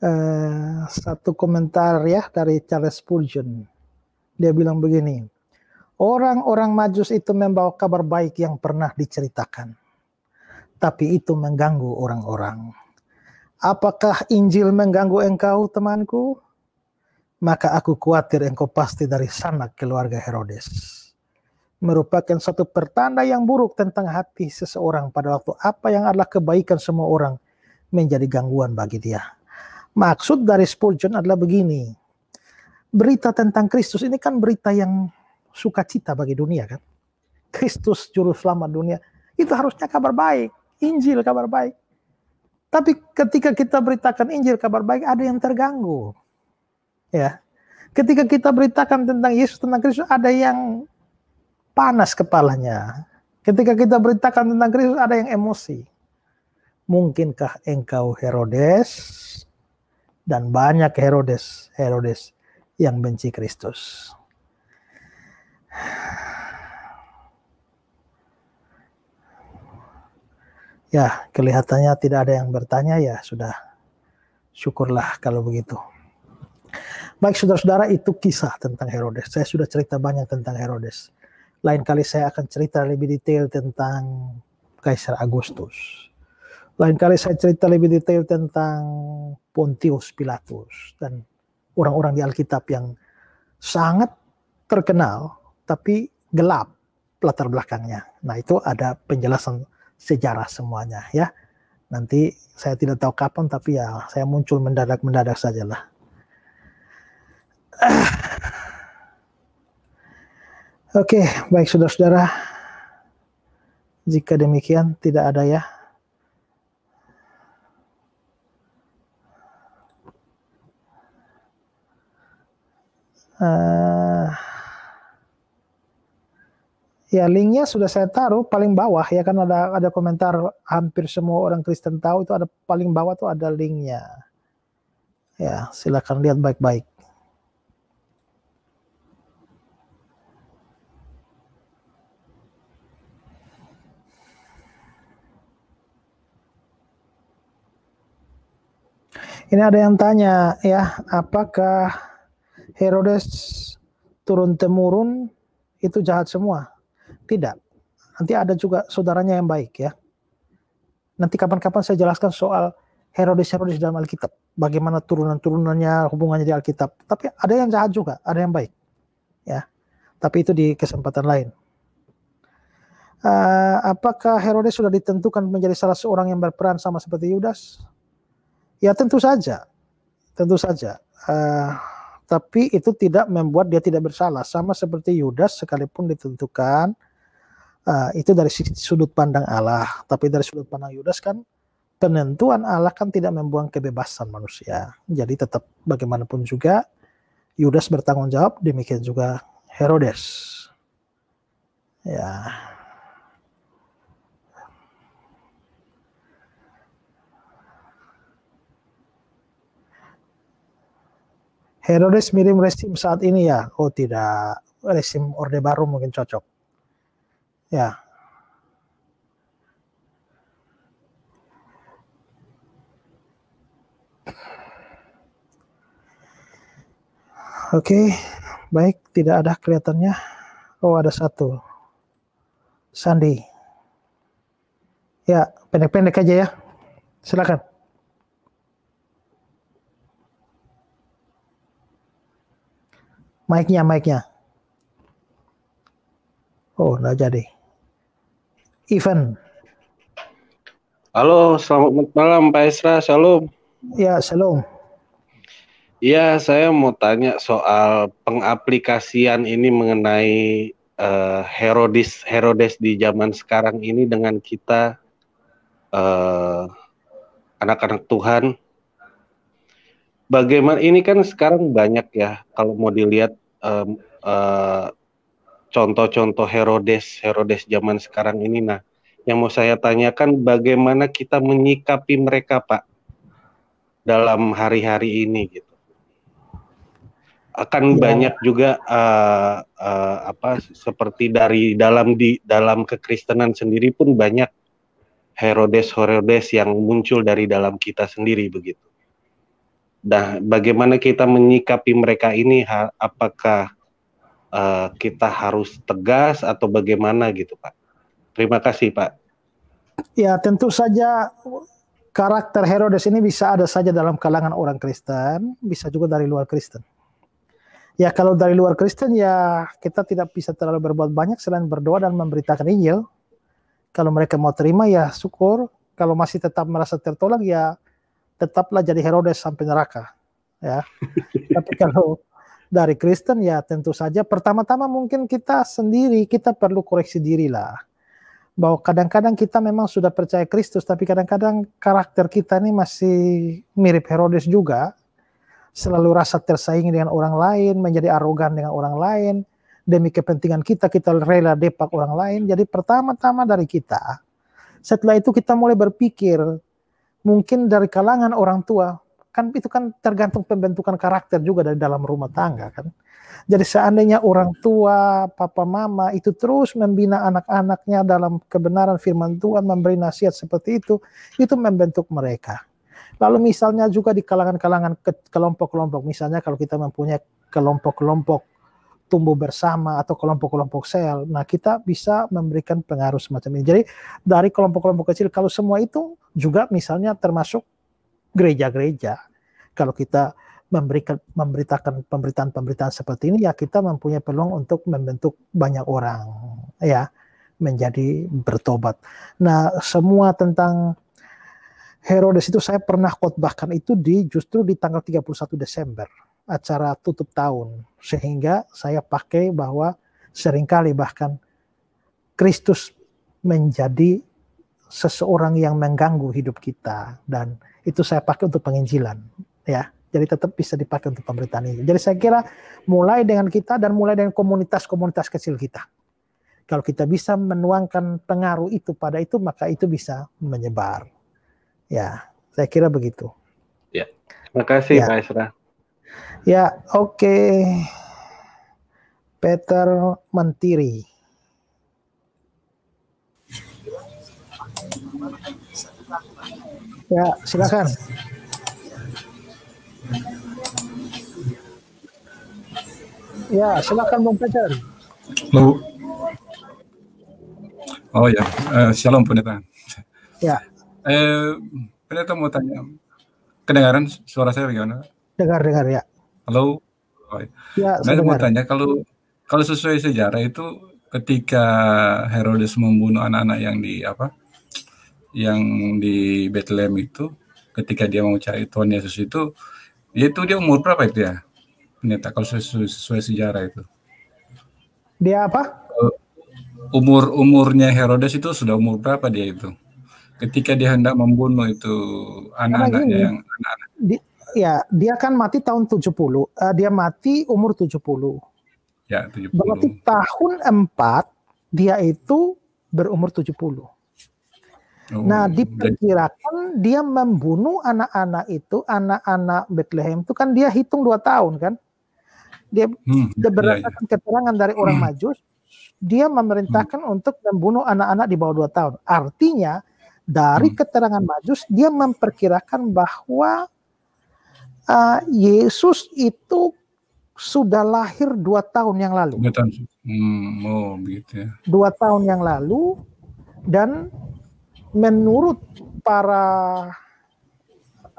uh, satu komentar ya dari Charles Spurgeon. Dia bilang begini, orang-orang majus itu membawa kabar baik yang pernah diceritakan. Tapi itu mengganggu orang-orang. Apakah Injil mengganggu engkau temanku? Maka aku khawatir engkau pasti dari sanak keluarga Herodes merupakan satu pertanda yang buruk tentang hati seseorang pada waktu apa yang adalah kebaikan semua orang menjadi gangguan bagi dia. Maksud dari Spurgeon adalah begini. Berita tentang Kristus ini kan berita yang sukacita bagi dunia kan. Kristus juru selamat dunia. Itu harusnya kabar baik. Injil kabar baik. Tapi ketika kita beritakan Injil kabar baik ada yang terganggu. Ya. Ketika kita beritakan tentang Yesus, tentang Kristus ada yang panas kepalanya. Ketika kita beritakan tentang Kristus ada yang emosi. Mungkinkah engkau Herodes? Dan banyak Herodes, Herodes yang benci Kristus. Ya, kelihatannya tidak ada yang bertanya ya sudah. Syukurlah kalau begitu. Baik saudara-saudara, itu kisah tentang Herodes. Saya sudah cerita banyak tentang Herodes. Lain kali saya akan cerita lebih detail tentang Kaisar Agustus. Lain kali saya cerita lebih detail tentang Pontius Pilatus dan orang-orang di Alkitab yang sangat terkenal tapi gelap latar belakangnya. Nah, itu ada penjelasan sejarah semuanya ya. Nanti saya tidak tahu kapan tapi ya saya muncul mendadak-mendadak sajalah. Ah, Oke, baik saudara-saudara. Jika demikian tidak ada ya. Uh, ya linknya sudah saya taruh paling bawah ya kan ada ada komentar hampir semua orang Kristen tahu itu ada paling bawah tuh ada linknya. Ya silakan lihat baik-baik. Ini ada yang tanya ya, apakah Herodes turun temurun itu jahat semua? Tidak. Nanti ada juga saudaranya yang baik ya. Nanti kapan-kapan saya jelaskan soal Herodes Herodes dalam Alkitab, bagaimana turunan-turunannya, hubungannya di Alkitab. Tapi ada yang jahat juga, ada yang baik. Ya. Tapi itu di kesempatan lain. Uh, apakah Herodes sudah ditentukan menjadi salah seorang yang berperan sama seperti Yudas? Ya tentu saja, tentu saja. Uh, tapi itu tidak membuat dia tidak bersalah. Sama seperti Yudas sekalipun ditentukan uh, itu dari sudut pandang Allah. Tapi dari sudut pandang Yudas kan penentuan Allah kan tidak membuang kebebasan manusia. Jadi tetap bagaimanapun juga Yudas bertanggung jawab. Demikian juga Herodes. Ya, Herodes mirip rezim saat ini ya? Oh tidak, rezim Orde Baru mungkin cocok. Ya. Oke, baik. Tidak ada kelihatannya. Oh, ada satu. Sandi. Ya, pendek-pendek aja ya. Silakan. Mic-nya, mic-nya. Oh, nggak jadi. Event. Halo, selamat malam Pak Isra, shalom. Ya, shalom. Iya, saya mau tanya soal pengaplikasian ini mengenai uh, eh, Herodes Herodes di zaman sekarang ini dengan kita eh, anak-anak uh, anak -anak Tuhan bagaimana ini kan sekarang banyak ya kalau mau dilihat um, uh, contoh-contoh Herodes Herodes zaman sekarang ini nah yang mau saya tanyakan bagaimana kita menyikapi mereka Pak dalam hari-hari ini gitu akan ya. banyak juga uh, uh, apa seperti dari dalam di dalam kekristenan sendiri pun banyak Herodes Herodes yang muncul dari dalam kita sendiri begitu Nah, bagaimana kita menyikapi mereka ini? apakah uh, kita harus tegas atau bagaimana gitu, Pak? Terima kasih, Pak. Ya, tentu saja karakter Herodes ini bisa ada saja dalam kalangan orang Kristen, bisa juga dari luar Kristen. Ya, kalau dari luar Kristen ya kita tidak bisa terlalu berbuat banyak selain berdoa dan memberitakan Injil. Kalau mereka mau terima ya syukur, kalau masih tetap merasa tertolak ya tetaplah jadi Herodes sampai neraka ya. Tapi kalau dari Kristen ya tentu saja pertama-tama mungkin kita sendiri kita perlu koreksi diri lah bahwa kadang-kadang kita memang sudah percaya Kristus tapi kadang-kadang karakter kita ini masih mirip Herodes juga selalu rasa tersaing dengan orang lain menjadi arogan dengan orang lain demi kepentingan kita kita rela depak orang lain jadi pertama-tama dari kita setelah itu kita mulai berpikir mungkin dari kalangan orang tua kan itu kan tergantung pembentukan karakter juga dari dalam rumah tangga kan. Jadi seandainya orang tua, papa mama itu terus membina anak-anaknya dalam kebenaran firman Tuhan, memberi nasihat seperti itu, itu membentuk mereka. Lalu misalnya juga di kalangan-kalangan kelompok-kelompok, misalnya kalau kita mempunyai kelompok-kelompok tumbuh bersama atau kelompok-kelompok sel. Nah, kita bisa memberikan pengaruh semacam ini. Jadi, dari kelompok-kelompok kecil kalau semua itu juga misalnya termasuk gereja-gereja. Kalau kita memberikan memberitakan pemberitaan-pemberitaan seperti ini ya kita mempunyai peluang untuk membentuk banyak orang ya menjadi bertobat. Nah, semua tentang Herodes itu saya pernah khotbahkan itu di justru di tanggal 31 Desember acara tutup tahun. Sehingga saya pakai bahwa seringkali bahkan Kristus menjadi seseorang yang mengganggu hidup kita dan itu saya pakai untuk penginjilan ya. Jadi tetap bisa dipakai untuk pemberitaan ini. Jadi saya kira mulai dengan kita dan mulai dengan komunitas-komunitas kecil kita. Kalau kita bisa menuangkan pengaruh itu pada itu maka itu bisa menyebar. Ya, saya kira begitu. Ya. Terima kasih ya. Pak Isra. Ya, oke. Okay. Peter Mentiri. Ya, silakan. Ya, silakan Bung Peter. Halo. Oh ya, uh, shalom pendeta. Ya. Eh, pendeta mau tanya, kedengaran suara saya bagaimana? Dengar, dengar ya. Halo. Ya, saya mau tanya kalau kalau sesuai sejarah itu ketika Herodes membunuh anak-anak yang di apa? Yang di Bethlehem itu ketika dia mau cari Tuhan Yesus itu itu dia umur berapa itu ya? Ternyata kalau sesuai, sesuai sejarah itu. Dia apa? Eh, umur umurnya Herodes itu sudah umur berapa dia itu? Ketika dia hendak membunuh itu anak-anaknya yang anak-anak ya dia kan mati tahun 70. Uh, eh, dia mati umur 70. Ya, 70. Berarti tahun 4 dia itu berumur 70. Oh, nah, diperkirakan dan... dia membunuh anak-anak itu, anak-anak Bethlehem itu kan dia hitung dua tahun kan. Dia, hmm, berdasarkan ya, ya. keterangan dari orang hmm. Majus, dia memerintahkan hmm. untuk membunuh anak-anak di bawah dua tahun. Artinya dari hmm. keterangan Majus dia memperkirakan bahwa uh, Yesus itu sudah lahir dua tahun yang lalu. Dua tahun. Hmm, oh, begitu ya. Dua tahun yang lalu dan menurut para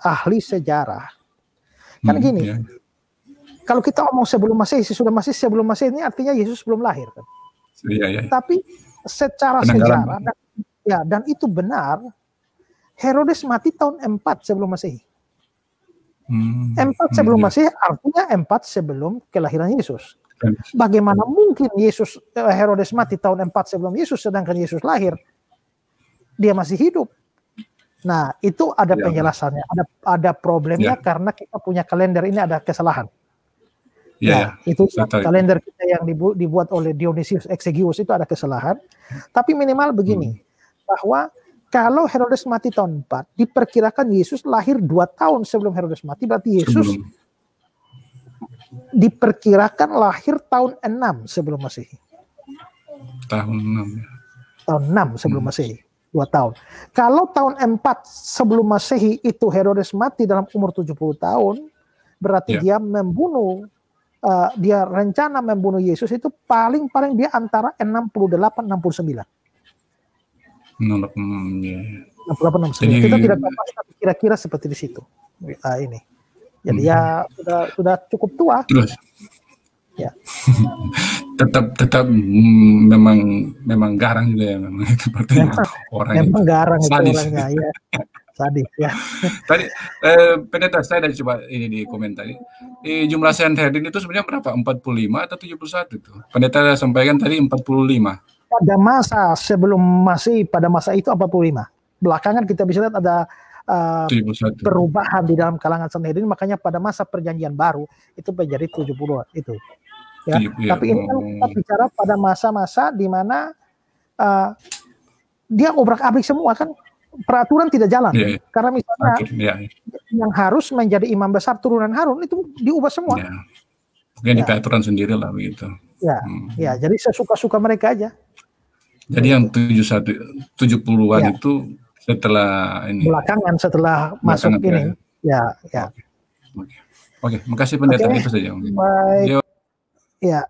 ahli sejarah, kan hmm, gini, ya. kalau kita omong sebelum masih sudah masih sebelum masih ini artinya Yesus belum lahir kan. Ya, ya. Tapi secara sejarah dan, ya dan itu benar, Herodes mati tahun 4 sebelum masehi. Hmm, empat sebelum hmm. Masih artinya empat sebelum kelahiran Yesus. Kan. Bagaimana mungkin Yesus eh, Herodes mati tahun empat sebelum Yesus sedangkan Yesus lahir? Dia masih hidup. Nah, itu ada ya. penjelasannya, ada ada problemnya ya. karena kita punya kalender ini ada kesalahan. Ya, itu kalender kita yang dibu dibuat oleh Dionysius Exegius itu ada kesalahan. Tapi minimal begini, hmm. bahwa kalau Herodes mati tahun 4, diperkirakan Yesus lahir dua tahun sebelum Herodes mati, berarti Yesus sebelum. diperkirakan lahir tahun 6 sebelum Masehi. Tahun 6. Ya. Tahun 6 sebelum hmm. Masehi, dua tahun. Kalau tahun 4 sebelum Masehi itu Herodes mati dalam umur 70 tahun, berarti ya. dia membunuh uh, dia rencana membunuh Yesus itu paling-paling dia antara 68 69 enam ya. 68 Jadi, kita tidak tahu kira-kira seperti di situ uh, ini jadi ya hmm. ya sudah sudah cukup tua terus ya tetap tetap mm, memang memang garang juga ya memang seperti orang memang garang sadis. itu orangnya ya tadi ya tadi eh, pendeta saya dari coba ini di komentar ini eh, jumlah sent itu sebenarnya berapa 45 atau 71 tuh pendeta sampaikan tadi 45 pada masa sebelum masih pada masa itu 45. Belakangan kita bisa lihat ada uh, perubahan di dalam kalangan sendiri makanya pada masa perjanjian baru itu menjadi 70 itu. Ya. ya Tapi ini kan kita hmm. bicara pada masa-masa di mana uh, dia obrak-abrik semua kan peraturan tidak jalan ya. karena misalnya ya. yang harus menjadi imam besar turunan Harun itu diubah semua. Ya. Mungkin di ya. peraturan sendiri lah begitu. Ya, hmm. ya jadi jadi sesuka-suka mereka aja. Jadi yang 71 70-an ya. itu setelah ini belakangan setelah masuk ya. ini. Ya, ya. Oke. Oke, makasih pendeta okay. itu saja. Baik. Ya.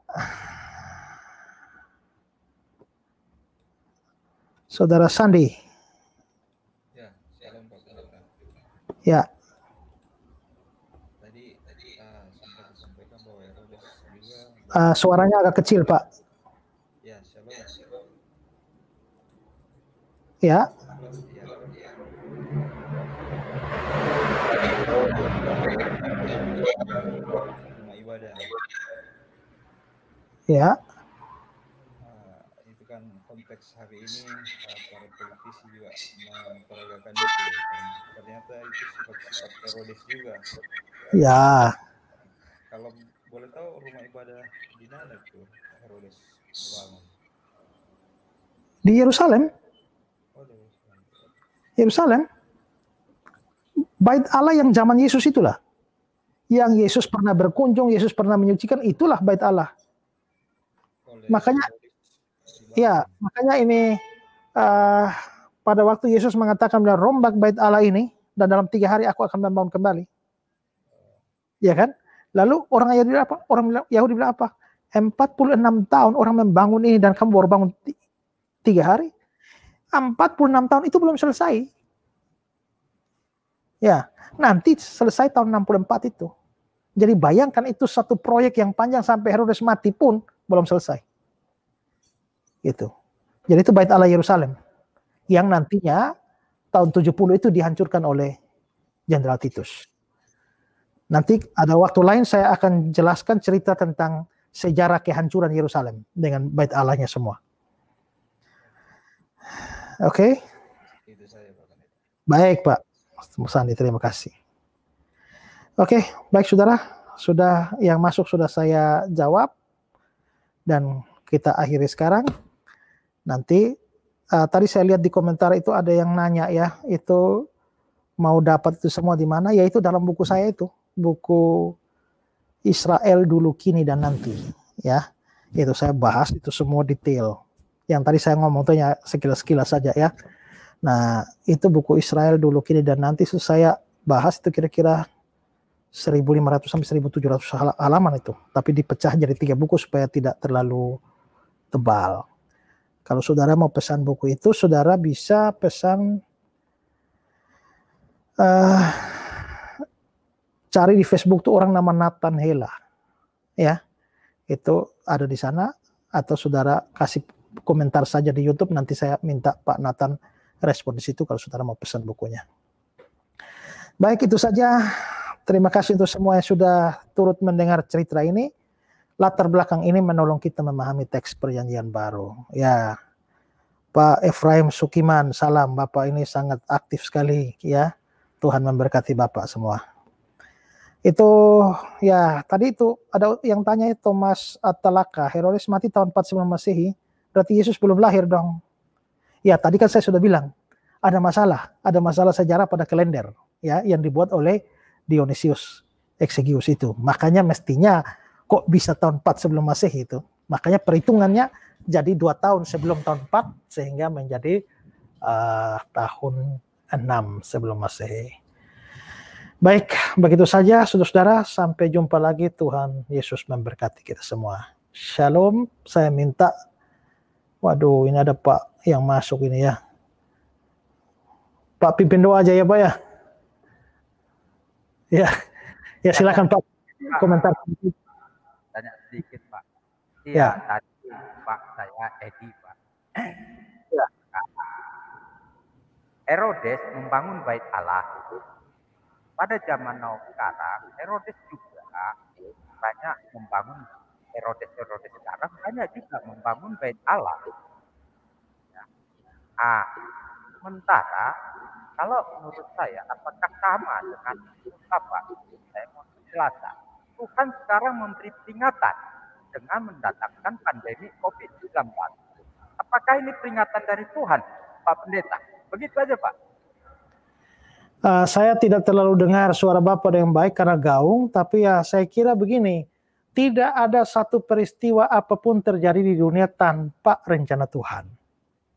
Saudara Sandi. Ya, shalom, Ya. Tadi tadi uh, ah, sampaikan bahwa uh, suaranya agak kecil, Pak. Ya. Ya. Nah, itu kan konteks hari ini eh, para politisi juga memperagakan itu. Kan. Ternyata itu sifat-sifat teroris juga. Ya. Kalau boleh tahu rumah ibadah di mana itu Herodes bangun? Di Yerusalem. Yerusalem, bait Allah yang zaman Yesus itulah. Yang Yesus pernah berkunjung, Yesus pernah menyucikan, itulah bait Allah. Makanya, ya, makanya ini uh, pada waktu Yesus mengatakan bahwa rombak bait Allah ini dan dalam tiga hari aku akan membangun kembali. Ya kan? Lalu orang Yahudi bilang apa? Orang Yahudi bilang apa? 46 tahun orang membangun ini dan kamu baru bangun tiga hari. 46 tahun itu belum selesai. Ya, nanti selesai tahun 64 itu. Jadi bayangkan itu satu proyek yang panjang sampai Herodes mati pun belum selesai. Gitu. Jadi itu Bait Allah Yerusalem yang nantinya tahun 70 itu dihancurkan oleh Jenderal Titus. Nanti ada waktu lain saya akan jelaskan cerita tentang sejarah kehancuran Yerusalem dengan Bait Allahnya semua. Oke? Okay? Baik, Pak. Musandi, terima kasih. Oke, okay, baik saudara, sudah yang masuk sudah saya jawab dan kita akhiri sekarang. Nanti uh, tadi saya lihat di komentar itu ada yang nanya ya, itu mau dapat itu semua di mana? Yaitu dalam buku saya itu, buku Israel dulu kini dan nanti ya. Itu saya bahas itu semua detail yang tadi saya ngomong tuh ya sekilas-sekilas saja ya. Nah, itu buku Israel dulu kini dan nanti saya bahas itu kira-kira 1500 sampai 1700 halaman itu, tapi dipecah jadi tiga buku supaya tidak terlalu tebal. Kalau saudara mau pesan buku itu, saudara bisa pesan uh, cari di Facebook tuh orang nama Nathan Hela, ya itu ada di sana atau saudara kasih komentar saja di YouTube. Nanti saya minta Pak Nathan respon di situ kalau saudara mau pesan bukunya. Baik itu saja. Terima kasih untuk semua yang sudah turut mendengar cerita ini. Latar belakang ini menolong kita memahami teks perjanjian baru. Ya, Pak Efraim Sukiman, salam. Bapak ini sangat aktif sekali ya. Tuhan memberkati Bapak semua. Itu ya tadi itu ada yang tanya Thomas Atalaka, Herodes mati tahun 49 Masehi Berarti Yesus belum lahir dong. Ya, tadi kan saya sudah bilang, ada masalah, ada masalah sejarah pada kalender ya yang dibuat oleh Dionysius Exegius itu. Makanya mestinya kok bisa tahun 4 sebelum Masehi itu. Makanya perhitungannya jadi dua tahun sebelum tahun 4 sehingga menjadi uh, tahun 6 sebelum Masehi. Baik, begitu saja saudara-saudara. Sampai jumpa lagi. Tuhan Yesus memberkati kita semua. Shalom. Saya minta Waduh, ini ada Pak yang masuk ini ya. Pak pimpin doa aja ya Pak ya. Ya, ya silakan Pak komentar. Tanya sedikit Pak. Iya, ya. tadi Pak saya Edi Pak. Ya. Herodes membangun bait Allah. Pada zaman now sekarang, Herodes juga banyak membangun Herodes-Herodes sekarang banyak juga membangun bait Allah. Ya. Nah, sementara kalau menurut saya apakah sama dengan apa? Saya mau jelaskan. Tuhan sekarang memberi peringatan dengan mendatangkan pandemi COVID-19. Apakah ini peringatan dari Tuhan, Pak Pendeta? Begitu aja, Pak. Uh, saya tidak terlalu dengar suara Bapak yang baik karena gaung, tapi ya saya kira begini, tidak ada satu peristiwa apapun terjadi di dunia tanpa rencana Tuhan.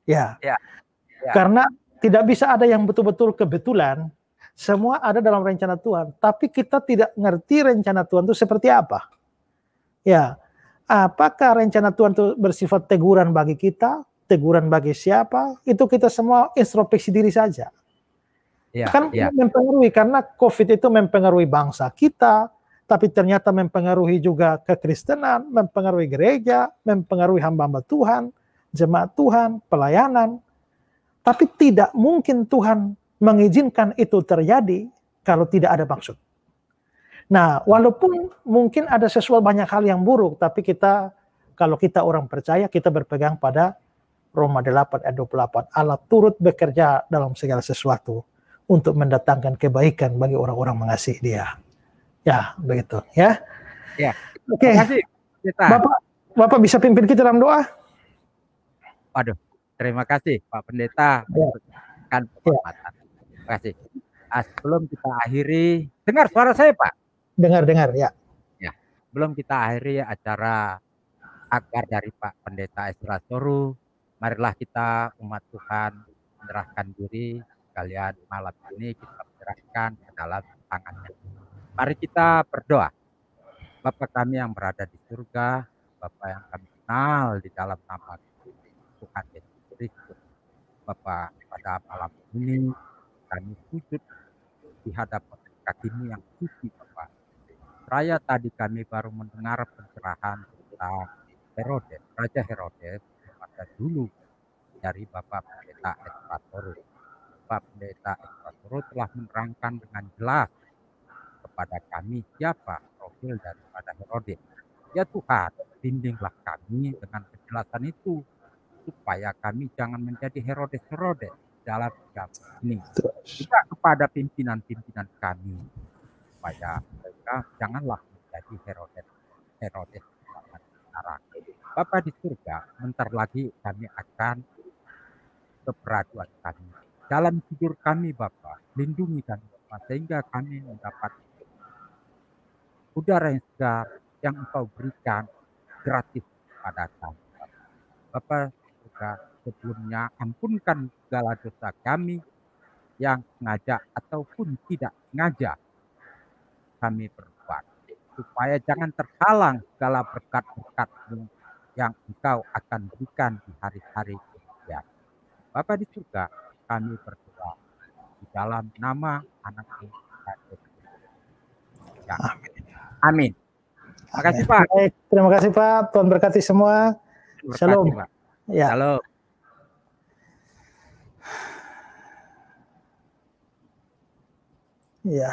Ya. ya. ya. Karena tidak bisa ada yang betul-betul kebetulan. Semua ada dalam rencana Tuhan. Tapi kita tidak ngerti rencana Tuhan itu seperti apa. Ya. Apakah rencana Tuhan itu bersifat teguran bagi kita? Teguran bagi siapa? Itu kita semua introspeksi diri saja. Ya, kan ya. mempengaruhi karena COVID itu mempengaruhi bangsa kita, tapi ternyata mempengaruhi juga kekristenan, mempengaruhi gereja, mempengaruhi hamba-hamba Tuhan, jemaat Tuhan, pelayanan. Tapi tidak mungkin Tuhan mengizinkan itu terjadi kalau tidak ada maksud. Nah, walaupun mungkin ada sesuatu banyak hal yang buruk, tapi kita kalau kita orang percaya kita berpegang pada Roma 8 ayat 28. Allah turut bekerja dalam segala sesuatu untuk mendatangkan kebaikan bagi orang-orang mengasihi dia. Ya, begitu ya. Ya. Oke. Okay. Bapak Bapak bisa pimpin kita dalam doa? Waduh, terima kasih Pak Pendeta. Ya. Kan Terima kasih. Ah, sebelum kita akhiri, dengar suara saya Pak. Dengar, dengar ya. Ya, belum kita akhiri acara akar dari Pak Pendeta Esra Soru. Marilah kita umat Tuhan menyerahkan diri kalian malam ini kita menyerahkan ke dalam tangannya. Mari kita berdoa. Bapak kami yang berada di surga, Bapak yang kami kenal di dalam nama Tuhan Yesus Kristus. Bapak pada malam ini kami sujud di hadapan kakimu yang suci Bapak. Raya tadi kami baru mendengar pencerahan tentang Herodes, Raja Herodes pada dulu dari Bapak Pendeta Ekspatoro. Bapak Pendeta Ekspatoro telah menerangkan dengan jelas kepada kami siapa profil daripada Herodes. Ya Tuhan, bimbinglah kami dengan kejelasan itu supaya kami jangan menjadi Herodes-Herodes dalam jam ini. Juga kepada pimpinan-pimpinan kami supaya mereka janganlah menjadi Herodes Herodes sekarang. Bapak di surga, bentar lagi kami akan keperaduan kami. Dalam tidur kami Bapak, lindungi kami sehingga kami mendapat udara yang segar yang engkau berikan gratis pada kami. Bapak juga sebelumnya ampunkan segala dosa kami yang sengaja ataupun tidak sengaja kami berbuat supaya jangan terhalang segala berkat-berkatmu yang engkau akan berikan di hari-hari ya. Bapak di surga kami berdoa di dalam nama anak Tuhan Yesus. Ya. Amin. Amin. Terima kasih Pak. Baik, terima kasih Pak. Tuhan berkati semua. Berkati, Shalom. Pak. Ya. Shalom. Ya.